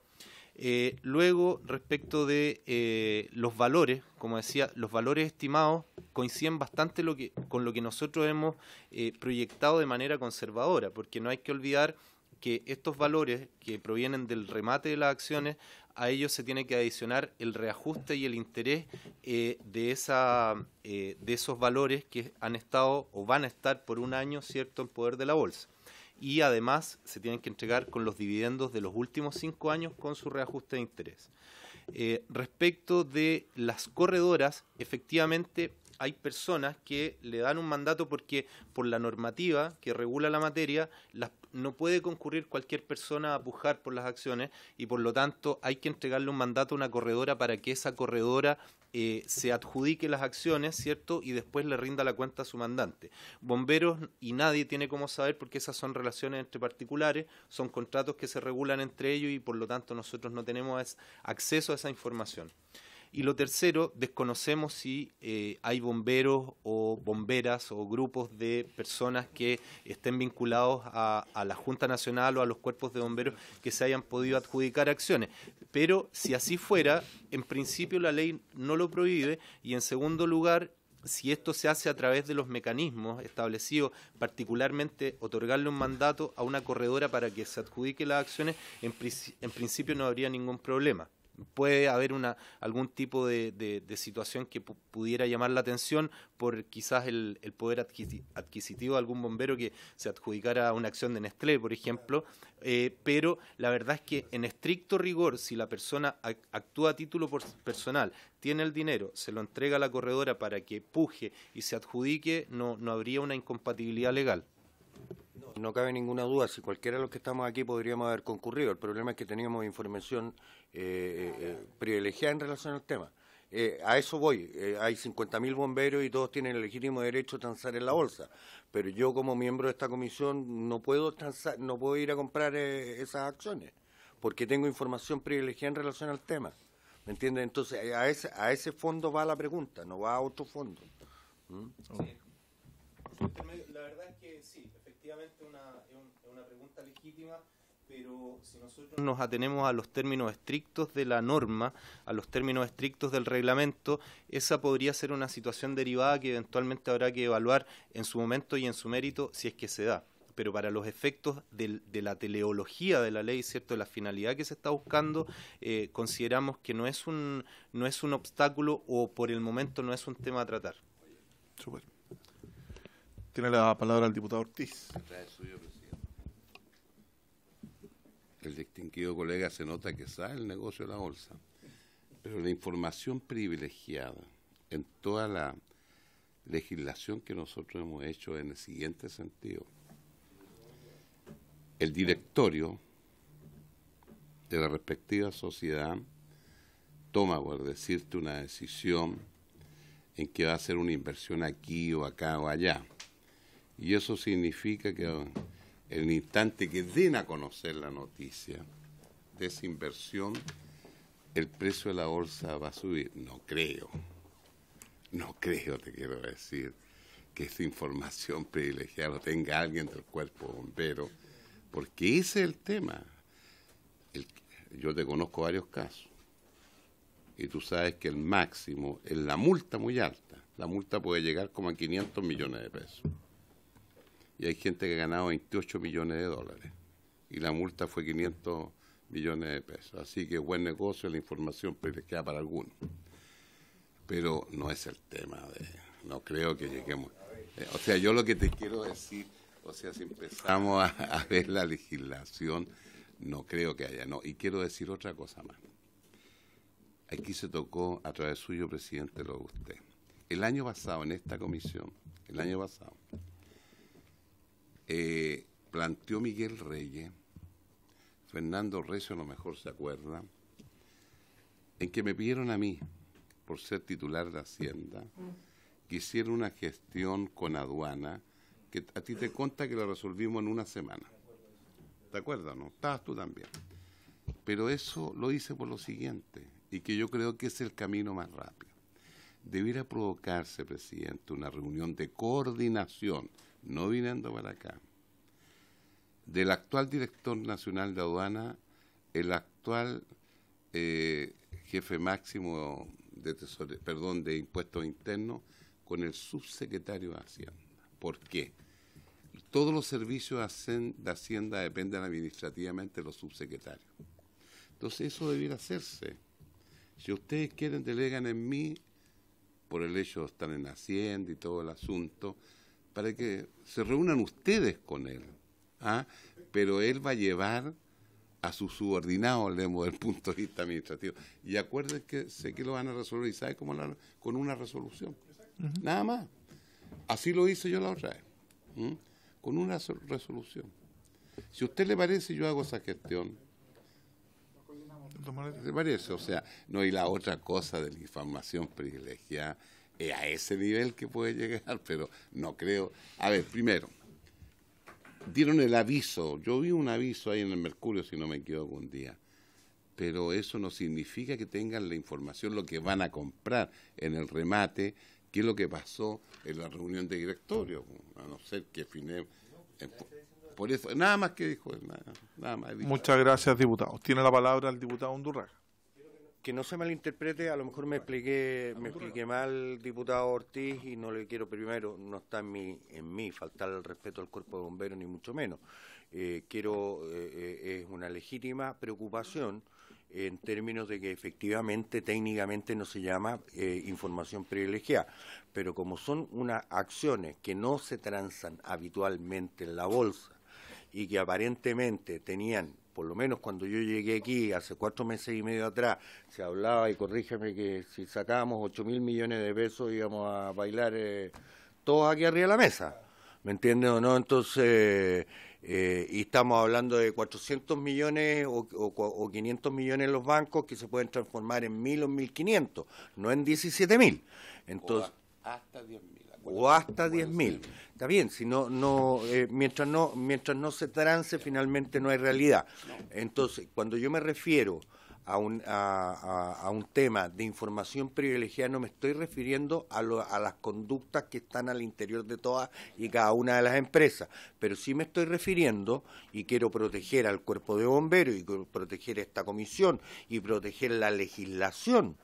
Eh, luego, respecto de eh, los valores, como decía, los valores estimados coinciden bastante lo que, con lo que nosotros hemos eh, proyectado de manera conservadora, porque no hay que olvidar que estos valores que provienen del remate de las acciones, a ellos se tiene que adicionar el reajuste y el interés de, esa, de esos valores que han estado o van a estar por un año, ¿cierto?, en poder de la bolsa y además se tienen que entregar con los dividendos de los últimos cinco años con su reajuste de interés. Eh, respecto de las corredoras, efectivamente hay personas que le dan un mandato porque por la normativa que regula la materia no puede concurrir cualquier persona a pujar por las acciones y por lo tanto hay que entregarle un mandato a una corredora para que esa corredora eh, se adjudique las acciones, ¿cierto? Y después le rinda la cuenta a su mandante. Bomberos y nadie tiene cómo saber porque esas son relaciones entre particulares, son contratos que se regulan entre ellos y por lo tanto nosotros no tenemos acceso a esa información. Y lo tercero, desconocemos si eh, hay bomberos o bomberas o grupos de personas que estén vinculados a, la Junta Nacional o a los cuerpos de bomberos que se hayan podido adjudicar acciones. Pero si así fuera, en principio la ley no lo prohíbe y en segundo lugar, si esto se hace a través de los mecanismos establecidos, particularmente otorgarle un mandato a una corredora para que se adjudique las acciones, en principio no habría ningún problema puede haber algún tipo de, situación que pudiera llamar la atención por quizás el, poder adquisitivo de algún bombero que se adjudicara una acción de Nestlé, por ejemplo. Eh, pero la verdad es que en estricto rigor, si la persona actúa a título personal, tiene el dinero, se lo entrega a la corredora para que puje y se adjudique, no, no habría una incompatibilidad legal. No cabe ninguna duda, si cualquiera de los que estamos aquí podríamos haber concurrido, el problema es que teníamos información eh, eh, eh, privilegiada en relación al tema. a eso voy, hay 50.000 bomberos y todos tienen el legítimo derecho a transar en la bolsa, pero yo como miembro de esta comisión no puedo, transar, no puedo ir a comprar esas acciones, porque tengo información privilegiada en relación al tema. ¿Me entiendes? Entonces, a ese, fondo va la pregunta, no va a otro fondo. ¿Mm? La verdad es que sí, efectivamente pero si nosotros nos atenemos a los términos estrictos de la norma, a los términos estrictos del reglamento, esa podría ser una situación derivada que eventualmente habrá que evaluar en su momento y en su mérito si es que se da pero para los efectos de, la teleología de la ley, ¿cierto? De la finalidad que se está buscando, eh, consideramos que no es, un, no es un obstáculo o por el momento no es un tema a tratar. Tiene la palabra el diputado Ortiz el distinguido colega se nota que sabe el negocio de la bolsa, pero la información privilegiada en toda la legislación que nosotros hemos hecho en el siguiente sentido. El directorio de la respectiva sociedad toma, por decirte, una decisión en que va a hacer una inversión aquí o acá o allá. Y eso significa que en el instante que den a conocer la noticia de esa inversión, el precio de la bolsa va a subir. No creo, no creo, te quiero decir, que esa información privilegiada lo tenga alguien del cuerpo bombero, porque ese es el tema. yo te conozco varios casos y tú sabes que el máximo es la multa muy alta. La multa puede llegar como a 500 millones de pesos y hay gente que ha ganado 28 millones de dólares y la multa fue 500 millones de pesos. Así que buen negocio, la información privilegiada para algunos. Pero no es el tema de... No creo que lleguemos... Eh, o sea, yo lo que te quiero decir, o sea, si empezamos a, ver la legislación, no creo que haya, no. Y quiero decir otra cosa más. Aquí se tocó a través suyo, presidente, lo de usted. El año pasado, en esta comisión, el año pasado, eh, planteó Miguel Reyes, Fernando Recio a lo mejor se acuerda, en que me pidieron a mí, por ser titular de Hacienda, que hiciera una gestión con aduana, que a ti te conta que la resolvimos en una semana. ¿Te acuerdas? ¿No? Estabas tú también. Pero eso lo hice por lo siguiente, y que yo creo que es el camino más rápido. Debiera provocarse, presidente, una reunión de coordinación no viniendo para acá, del actual director nacional de aduana, el actual eh, jefe máximo de de impuestos internos, con el subsecretario de Hacienda. ¿Por qué? Todos los servicios de Hacienda dependen administrativamente de los subsecretarios. Entonces eso debiera hacerse. Si ustedes quieren, delegan en mí, por el hecho de estar en Hacienda y todo el asunto, para que se reúnan ustedes con él. ¿ah? Pero él va a llevar a su subordinado hablemos del punto de vista administrativo. Y acuérdense que sé que lo van a resolver, ¿y sabe cómo lo Con una resolución. Nada más. Así lo hice yo la otra vez. Con una resolución. Si a usted le parece, yo hago esa gestión. ¿Le parece? O sea, no, hay la otra cosa de la información privilegiada es a ese nivel que puede llegar, *laughs* pero no creo. A ver, primero, dieron el aviso, yo vi un aviso ahí en el Mercurio, si no me equivoco un día, pero eso no significa que tengan la información, lo que van a comprar en el remate, qué es lo que pasó en la reunión de directorio, a no ser que fine... Eh, por eso, nada más que dijo, nada, más. Muchas gracias, diputado. Tiene la palabra el diputado Hondurra que no se malinterprete, a lo mejor me expliqué, me expliqué mal, diputado Ortiz, y no le quiero primero, no está en mí, en faltar el respeto al cuerpo de bomberos, ni mucho menos. Eh, quiero, eh, eh, es una legítima preocupación en términos de que efectivamente técnicamente no se llama información privilegiada, pero como son unas acciones que no se transan habitualmente en la bolsa y que aparentemente tenían por lo menos cuando yo llegué aquí hace cuatro meses y medio atrás, se hablaba, y corrígeme que si sacábamos 8 mil millones de pesos íbamos a bailar eh, todos aquí arriba de la mesa. ¿Me entiendes o no? Entonces, eh, y estamos hablando de 400 millones o, 500 millones en los bancos que se pueden transformar en 1.000 o 1.500, no en 17.000. Entonces, o hasta mil o hasta 10.000. Está bien, si no, eh, mientras no, mientras no se trance, finalmente no hay realidad. Entonces, cuando yo me refiero a un, un tema de información privilegiada, no me estoy refiriendo a, lo, a las conductas que están al interior de todas y cada una de las empresas, pero sí me estoy refiriendo y quiero proteger al cuerpo de bomberos y proteger esta comisión y proteger la legislación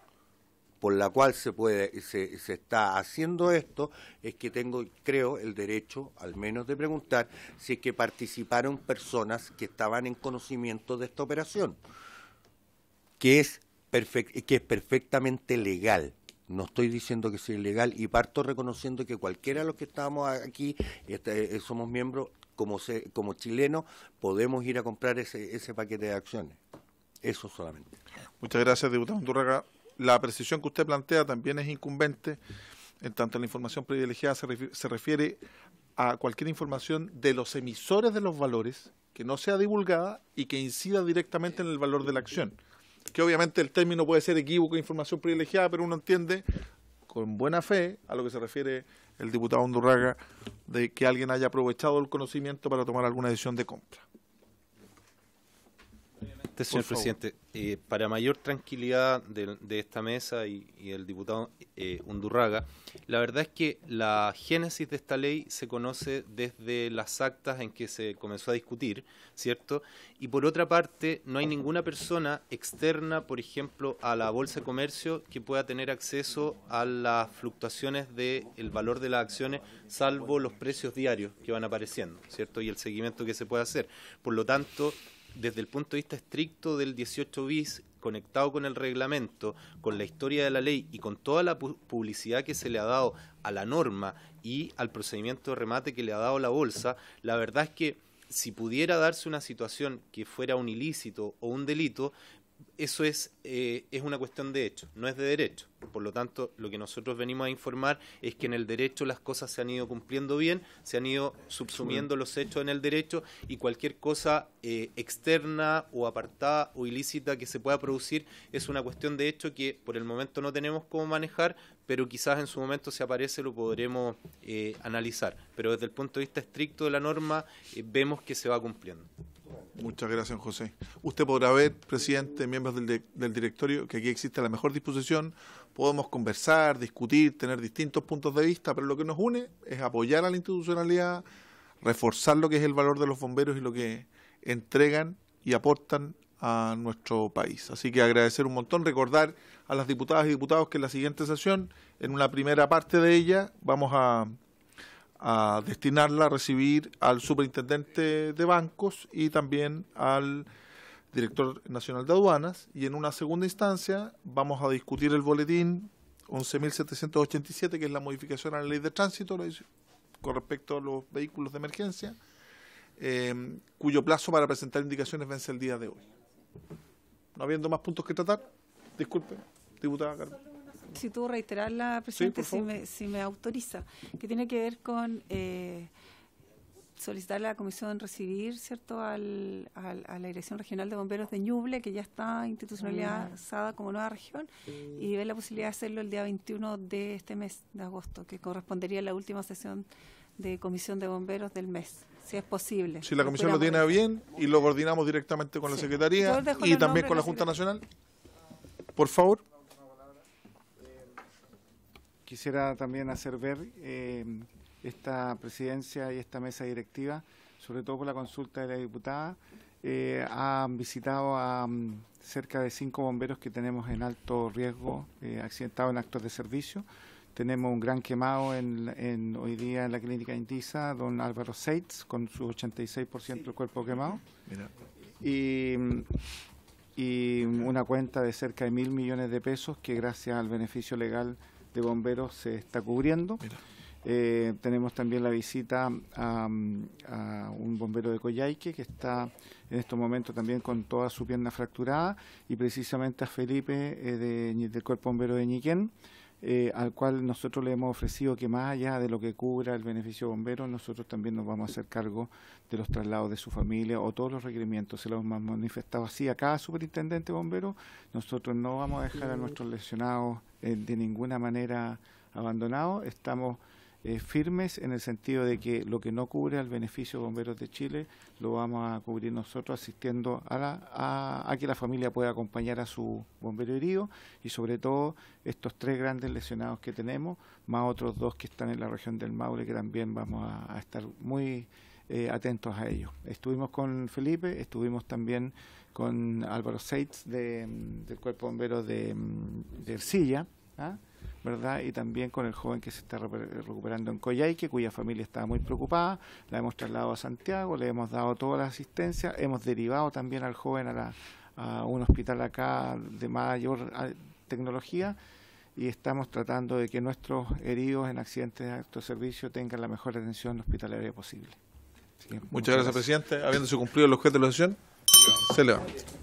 por la cual se puede se, se está haciendo esto es que tengo creo el derecho al menos de preguntar si es que participaron personas que estaban en conocimiento de esta operación que es que es perfectamente legal no estoy diciendo que sea ilegal y parto reconociendo que cualquiera de los que estamos aquí este, eh, somos miembros como como chilenos podemos ir a comprar ese, ese paquete de acciones eso solamente. Muchas gracias, diputado Andurraga la precisión que usted plantea también es incumbente, en tanto la información privilegiada se refiere, a cualquier información de los emisores de los valores que no sea divulgada y que incida directamente en el valor de la acción. Que obviamente el término puede ser equívoco, información privilegiada, pero uno entiende con buena fe a lo que se refiere el diputado Hondurraga de que alguien haya aprovechado el conocimiento para tomar alguna decisión de compra señor presidente, eh, para mayor tranquilidad de, esta mesa y, el diputado eh, Undurraga, la verdad es que la génesis de esta ley se conoce desde las actas en que se comenzó a discutir, ¿cierto? Y por otra parte, no hay ninguna persona externa, por ejemplo, a la Bolsa de Comercio que pueda tener acceso a las fluctuaciones del valor de las acciones, salvo los precios diarios que van apareciendo, ¿cierto? Y el seguimiento que se puede hacer. Por lo tanto, desde el punto de vista estricto del 18 bis, conectado con el reglamento, con la historia de la ley y con toda la publicidad que se le ha dado a la norma y al procedimiento de remate que le ha dado la bolsa, la verdad es que si pudiera darse una situación que fuera un ilícito o un delito, eso es, eh, es una cuestión de hecho, no es de derecho. Por lo tanto, lo que nosotros venimos a informar es que en el derecho las cosas se han ido cumpliendo bien, se han ido subsumiendo los hechos en el derecho y cualquier cosa eh, externa o apartada o ilícita que se pueda producir es una cuestión de hecho que por el momento no tenemos cómo manejar, pero quizás en su momento si aparece lo podremos eh, analizar. Pero desde el punto de vista estricto de la norma vemos que se va cumpliendo. Muchas gracias, José. Usted podrá ver, presidente, miembros del, del, directorio, que aquí existe la mejor disposición. Podemos conversar, discutir, tener distintos puntos de vista, pero lo que nos une es apoyar a la institucionalidad, reforzar lo que es el valor de los bomberos y lo que entregan y aportan a nuestro país. Así que agradecer un montón, recordar a las diputadas y diputados que en la siguiente sesión, en una primera parte de ella, vamos a a destinarla a recibir al superintendente de bancos y también al director nacional de aduanas y en una segunda instancia vamos a discutir el boletín 11.787 que es la modificación a la ley de tránsito con respecto a los vehículos de emergencia em, cuyo plazo para presentar indicaciones vence el día de hoy. No habiendo más puntos que tratar, disculpe, diputada Carmen si tú reiterarla, presidente, si, me, si me autoriza, que tiene que ver con eh, solicitar a la comisión recibir, ¿cierto?, al, a la Dirección Regional de Bomberos de Ñuble, que ya está institucionalizada como nueva región, y ver la posibilidad de hacerlo el día 21 de este mes de agosto, que correspondería a la última sesión de comisión de bomberos del mes, si es posible. Si la comisión lo tiene bien y lo coordinamos directamente con la Secretaría y también con la Junta Nacional, por favor quisiera también hacer ver em, esta presidencia y esta mesa directiva, sobre todo por la consulta de la diputada, eh, han visitado a mm, cerca de cinco bomberos que tenemos en alto riesgo, eh, accidentados en actos de servicio. Tenemos un gran quemado en, hoy día en la clínica Indiza, don Álvaro Seitz, con su 86% del cuerpo quemado. y una cuenta de cerca de mil millones de pesos que gracias al beneficio legal de este bomberos se está cubriendo. Eh, tenemos también la visita a, un bombero de Coyhaique que está en estos momentos también con toda su pierna fracturada y precisamente a Felipe eh, del Cuerpo Bombero de Ñiquén eh, al cual nosotros le hemos ofrecido que más allá de lo que cubra el beneficio bombero, nosotros también nos vamos a hacer cargo de los traslados de su familia o todos los requerimientos. Se lo hemos manifestado así a cada superintendente bombero. Nosotros no vamos a dejar a nuestros lesionados eh, de ninguna manera abandonados. Estamos eh, firmes en el sentido de que lo que no cubre al beneficio de Bomberos de Chile lo vamos a cubrir nosotros asistiendo a, la, a, que la familia pueda acompañar a su bombero herido y sobre todo estos tres grandes lesionados que tenemos, más otros dos que están en la región del Maule que también vamos a, estar muy eh, atentos a ellos. Estuvimos con Felipe, estuvimos también con Álvaro Seitz mm, del Cuerpo Bombero de, mm, de Ercilla. ¿ah? ¿verdad? Y también con el joven que se está recuperando en Coyhaique, cuya familia estaba muy preocupada, la hemos trasladado a Santiago, le hemos dado toda la asistencia, hemos derivado también al joven a, a un hospital acá de mayor tecnología y estamos tratando de que nuestros heridos en accidentes de acto de servicio tengan la mejor atención hospitalaria posible. Muchas, gracias, presidente. Habiéndose cumplido el objeto de la sesión, se le